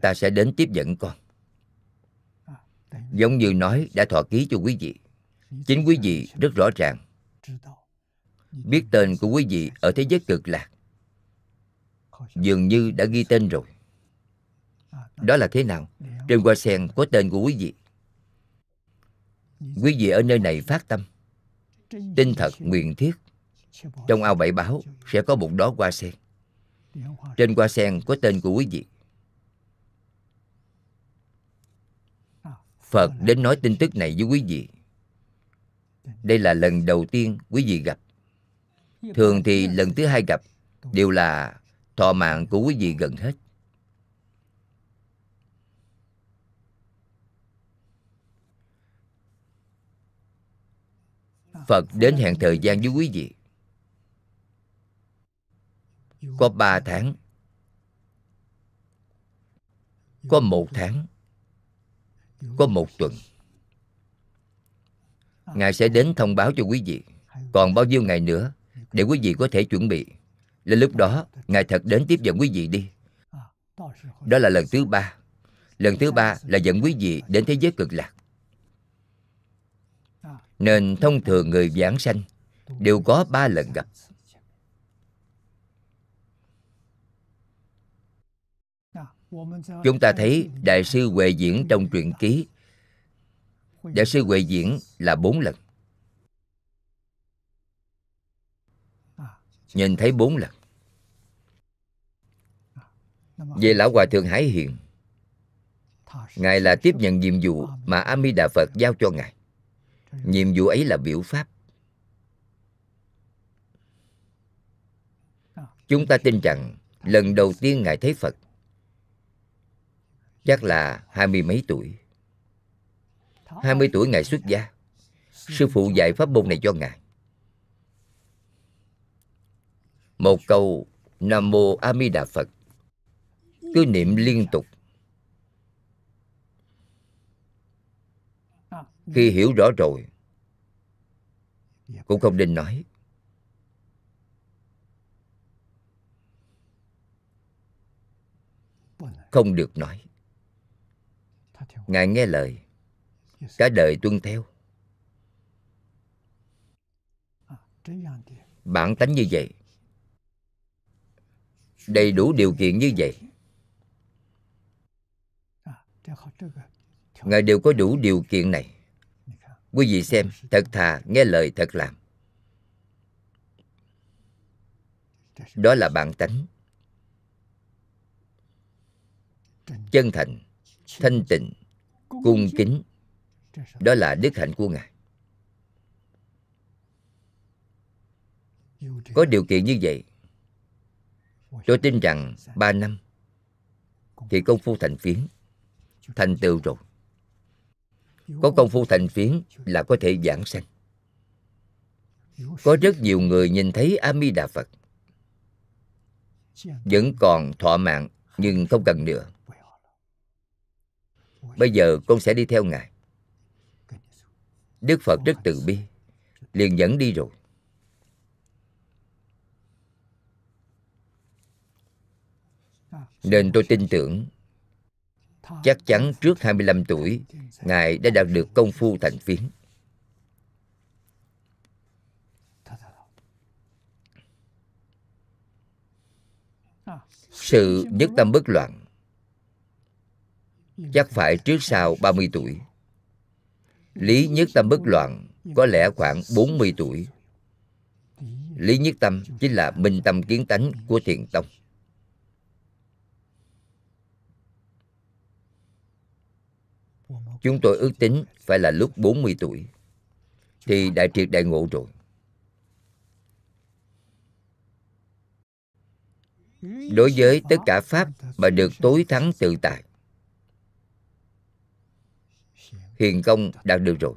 ta sẽ đến tiếp dẫn con giống như nói đã thọ ký cho quý vị chính quý vị rất rõ ràng biết tên của quý vị ở thế giới cực lạc dường như đã ghi tên rồi đó là thế nào trên hoa sen có tên của quý vị quý vị ở nơi này phát tâm tinh thật nguyện thiết trong ao bảy báo sẽ có một đó hoa sen trên hoa sen có tên của quý vị Phật đến nói tin tức này với quý vị Đây là lần đầu tiên quý vị gặp Thường thì lần thứ hai gặp Đều là thọ mạng của quý vị gần hết Phật đến hẹn thời gian với quý vị Có ba tháng Có một tháng có một tuần ngài sẽ đến thông báo cho quý vị còn bao nhiêu ngày nữa để quý vị có thể chuẩn bị lên lúc đó ngài thật đến tiếp dẫn quý vị đi đó là lần thứ ba lần thứ ba là dẫn quý vị đến thế giới cực lạc nên thông thường người giảng sanh đều có ba lần gặp chúng ta thấy đại sư huệ diễn trong truyện ký đại sư huệ diễn là bốn lần nhìn thấy bốn lần về lão hòa thượng hải hiền ngài là tiếp nhận nhiệm vụ mà a di đà phật giao cho ngài nhiệm vụ ấy là biểu pháp chúng ta tin rằng lần đầu tiên ngài thấy phật chắc là hai mươi mấy tuổi hai mươi tuổi ngài xuất gia sư phụ dạy pháp môn này cho ngài một câu nam mô a di đà phật cứ niệm liên tục khi hiểu rõ rồi cũng không nên nói không được nói ngài nghe lời cả đời tuân theo bản tánh như vậy đầy đủ điều kiện như vậy ngài đều có đủ điều kiện này quý vị xem thật thà nghe lời thật làm đó là bản tánh chân thành thanh tịnh cung kính đó là đức hạnh của ngài có điều kiện như vậy tôi tin rằng ba năm thì công phu thành phiến thành tựu rồi có công phu thành phiến là có thể giảng sanh có rất nhiều người nhìn thấy a di đà phật vẫn còn thọ mạng nhưng không cần nữa bây giờ con sẽ đi theo ngài đức phật rất từ bi liền dẫn đi rồi nên tôi tin tưởng chắc chắn trước 25 tuổi ngài đã đạt được công phu thành phiến sự nhất tâm bất loạn chắc phải trước sau 30 tuổi. Lý nhất tâm bất loạn có lẽ khoảng 40 tuổi. Lý nhất tâm chính là minh tâm kiến tánh của thiền tông. Chúng tôi ước tính phải là lúc 40 tuổi Thì đại triệt đại ngộ rồi Đối với tất cả Pháp mà được tối thắng tự tại hiền công đạt được rồi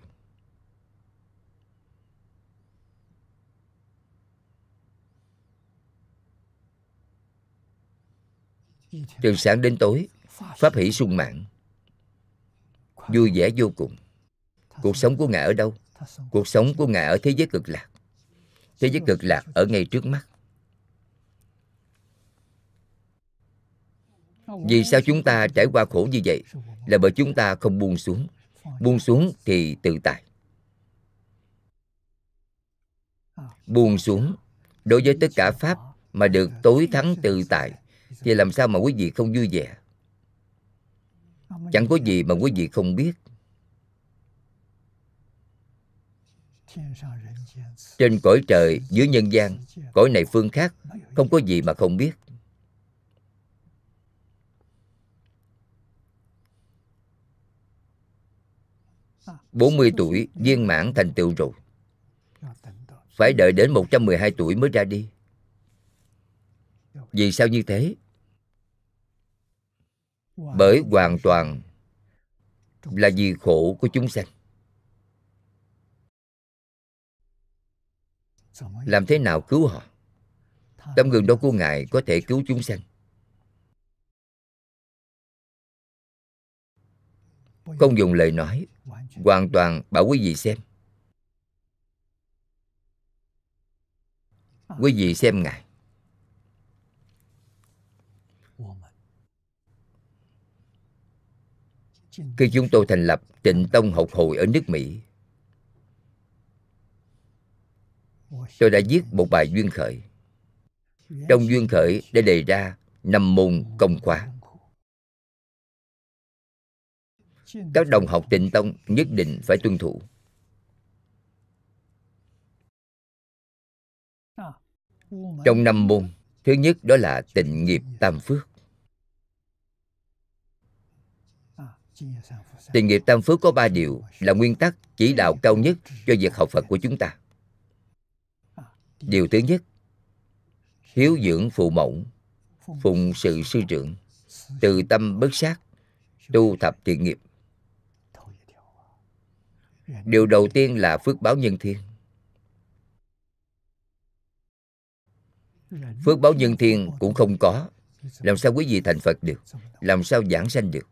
từ sáng đến tối pháp hỷ sung mãn vui vẻ vô cùng cuộc sống của ngài ở đâu cuộc sống của ngài ở thế giới cực lạc thế giới cực lạc ở ngay trước mắt vì sao chúng ta trải qua khổ như vậy là bởi chúng ta không buông xuống buông xuống thì tự tại ờ, buông xuống đối với tất cả pháp mà được tối thắng tự tại thì làm sao mà quý vị không vui vẻ chẳng có gì mà quý vị không biết trên cõi trời dưới nhân gian cõi này phương khác không có gì mà không biết 40 tuổi viên mãn thành tựu rồi Phải đợi đến 112 tuổi mới ra đi Vì sao như thế? Bởi hoàn toàn là vì khổ của chúng sanh Làm thế nào cứu họ? Tấm gương đó của Ngài có thể cứu chúng sanh Không dùng lời nói hoàn toàn bảo quý vị xem quý vị xem ngài khi chúng tôi thành lập tịnh tông học hội ở nước mỹ tôi đã viết một bài duyên khởi trong duyên khởi đã đề ra năm môn công khóa các đồng học tịnh tông nhất định phải tuân thủ trong năm môn thứ nhất đó là tịnh nghiệp tam phước tịnh nghiệp tam phước có ba điều là nguyên tắc chỉ đạo cao nhất cho việc học phật của chúng ta điều thứ nhất hiếu dưỡng phụ mẫu phụng sự sư trưởng từ tâm bất sát tu thập thiện nghiệp điều đầu tiên là phước báo nhân thiên phước báo nhân thiên cũng không có làm sao quý vị thành phật được làm sao giảng sanh được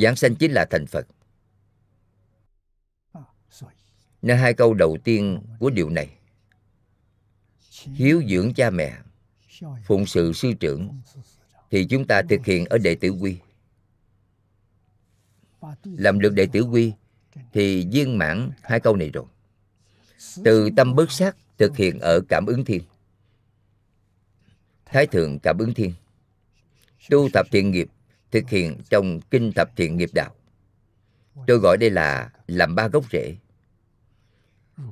giảng sanh chính là thành phật nên hai câu đầu tiên của điều này hiếu dưỡng cha mẹ phụng sự sư trưởng thì chúng ta thực hiện ở đệ tử quy làm được đệ tử quy thì viên mãn hai câu này rồi từ tâm bớt sát thực hiện ở cảm ứng thiên thái thượng cảm ứng thiên tu tập thiện nghiệp thực hiện trong kinh tập thiện nghiệp đạo tôi gọi đây là làm ba gốc rễ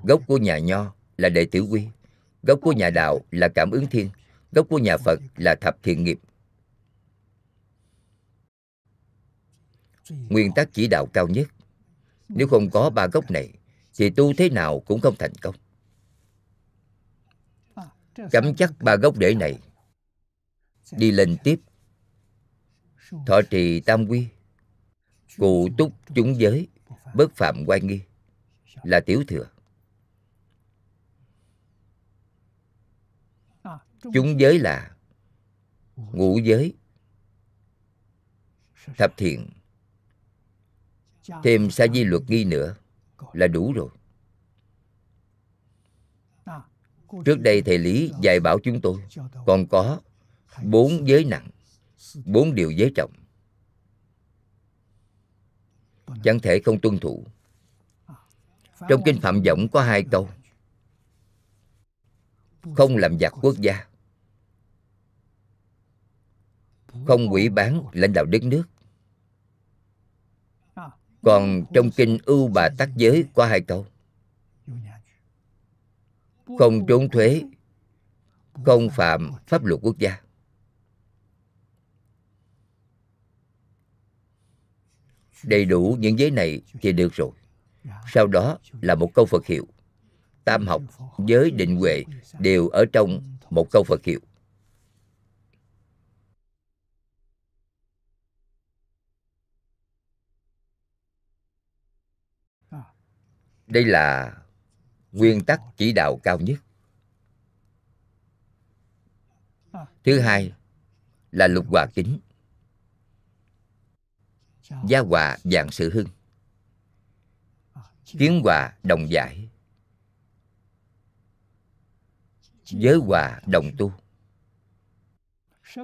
gốc của nhà nho là đệ tử quy gốc của nhà đạo là cảm ứng thiên gốc của nhà phật là thập thiện nghiệp nguyên tắc chỉ đạo cao nhất nếu không có ba gốc này thì tu thế nào cũng không thành công cắm chắc ba gốc để này đi lên tiếp thọ trì tam quy cụ túc chúng giới bất phạm quan nghi là tiểu thừa chúng giới là ngũ giới thập thiện thêm sa di luật nghi nữa là đủ rồi trước đây thầy lý dạy bảo chúng tôi còn có bốn giới nặng bốn điều giới trọng chẳng thể không tuân thủ trong kinh phạm vọng có hai câu không làm giặc quốc gia không quỷ bán lãnh đạo đất nước còn trong kinh ưu bà tắc giới có hai câu không trốn thuế không phạm pháp luật quốc gia đầy đủ những giới này thì được rồi sau đó là một câu phật hiệu tam học giới định huệ đều ở trong một câu phật hiệu đây là nguyên tắc chỉ đạo cao nhất thứ hai là lục hòa kính gia hòa dạng sự hưng kiến hòa đồng giải giới hòa đồng tu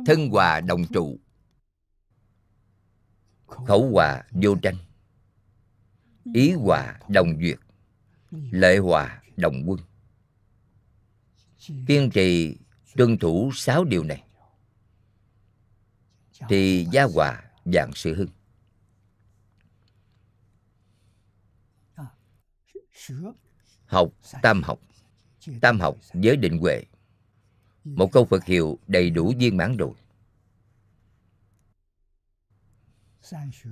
thân hòa đồng trụ khẩu hòa vô tranh ý hòa đồng duyệt lệ hòa đồng quân kiên trì tuân thủ sáu điều này thì gia hòa dạng sự hưng học tam học tam học giới định huệ một câu phật hiệu đầy đủ viên mãn rồi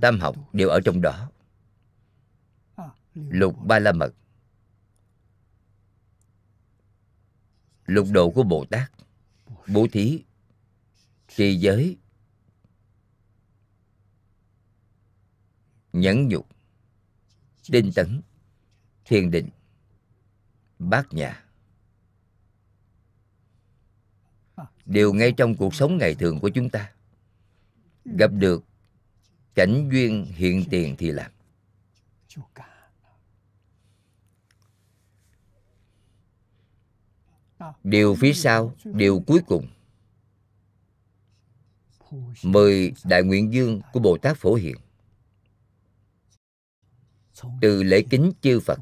tam học đều ở trong đó lục ba la mật lục độ của bồ tát bố thí trì giới nhẫn nhục đinh tấn thiền định bát nhà đều ngay trong cuộc sống ngày thường của chúng ta gặp được cảnh duyên hiện tiền thì làm điều phía sau điều cuối cùng mười đại nguyện dương của bồ tát phổ hiện từ lễ kính chư phật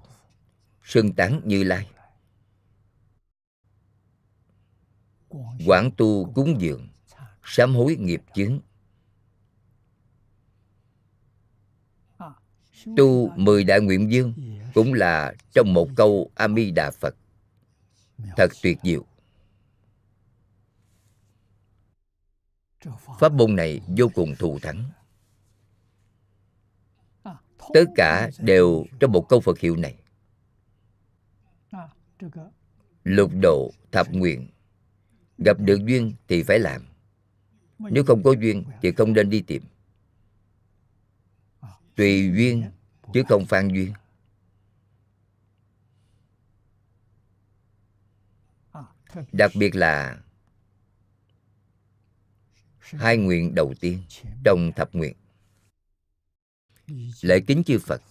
sưng tán như lai quảng tu cúng dường sám hối nghiệp chướng tu mười đại nguyện dương cũng là trong một câu a di đà phật thật tuyệt diệu pháp môn này vô cùng thù thắng à, tất cả đều trong một câu phật hiệu này à, lục độ thập nguyện gặp được duyên thì phải làm nếu không có duyên thì không nên đi tìm à, tùy duyên chứ không phan duyên đặc biệt là hai nguyện đầu tiên trong thập nguyện lễ kính chư phật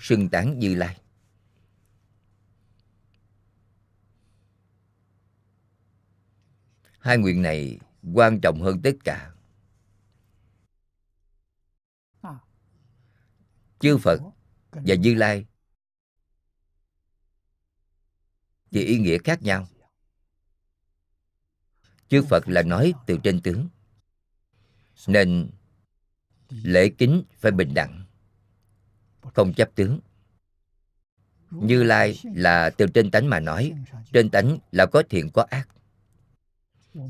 sưng tán như lai hai nguyện này quan trọng hơn tất cả chư phật và như lai thì ý nghĩa khác nhau chư phật là nói từ trên tướng nên lễ kính phải bình đẳng không chấp tướng như lai là từ trên tánh mà nói trên tánh là có thiện có ác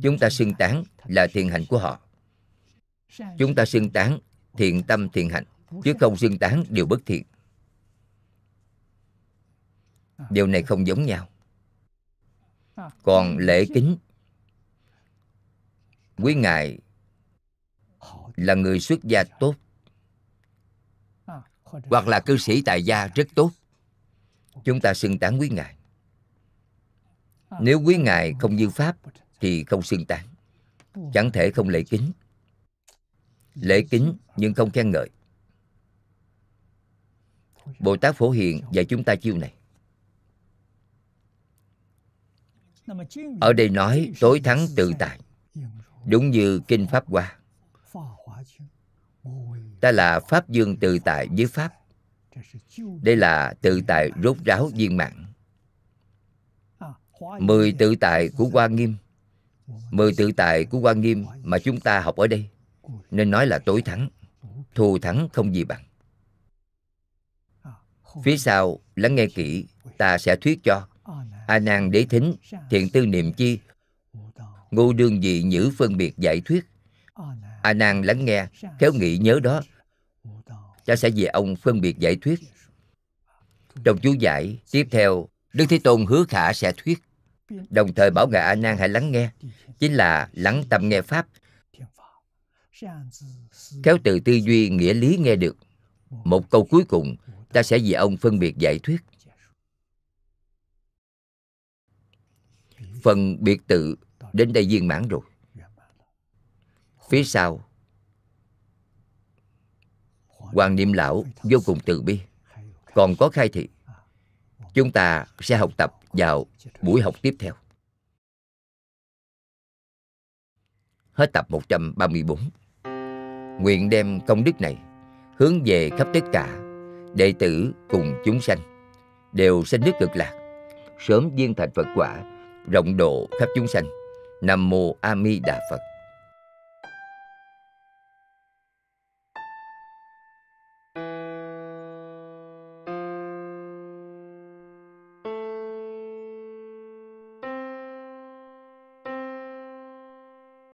chúng ta xưng tán là thiện hạnh của họ chúng ta xưng tán thiện tâm thiện hạnh chứ không xưng tán điều bất thiện điều này không giống nhau còn lễ kính quý ngài là người xuất gia tốt hoặc là cư sĩ tại gia rất tốt chúng ta xưng tán quý ngài nếu quý ngài không như pháp thì không xưng tán chẳng thể không lễ kính lễ kính nhưng không khen ngợi bồ tát phổ hiền dạy chúng ta chiêu này ở đây nói tối thắng tự tại đúng như kinh pháp hoa ta là pháp dương tự tại với pháp đây là tự tại rốt ráo viên mạng mười tự tại của hoa nghiêm mười tự tại của hoa nghiêm mà chúng ta học ở đây nên nói là tối thắng thù thắng không gì bằng phía sau lắng nghe kỹ ta sẽ thuyết cho a nan đế thính thiện tư niệm chi Ngô Đương Dị nhữ phân biệt giải thuyết A à, Nan lắng nghe Khéo nghĩ nhớ đó Cha sẽ về ông phân biệt giải thuyết Trong chú giải Tiếp theo Đức Thế Tôn hứa khả sẽ thuyết Đồng thời bảo ngài A Nan hãy lắng nghe Chính là lắng tâm nghe Pháp Khéo từ tư duy nghĩa lý nghe được Một câu cuối cùng Ta sẽ vì ông phân biệt giải thuyết Phần biệt tự đến đây viên mãn rồi phía sau hoàng niệm lão vô cùng từ bi còn có khai thị chúng ta sẽ học tập vào buổi học tiếp theo hết tập 134 nguyện đem công đức này hướng về khắp tất cả đệ tử cùng chúng sanh đều sanh nước cực lạc sớm viên thành phật quả rộng độ khắp chúng sanh Nam Mô A Di Đà Phật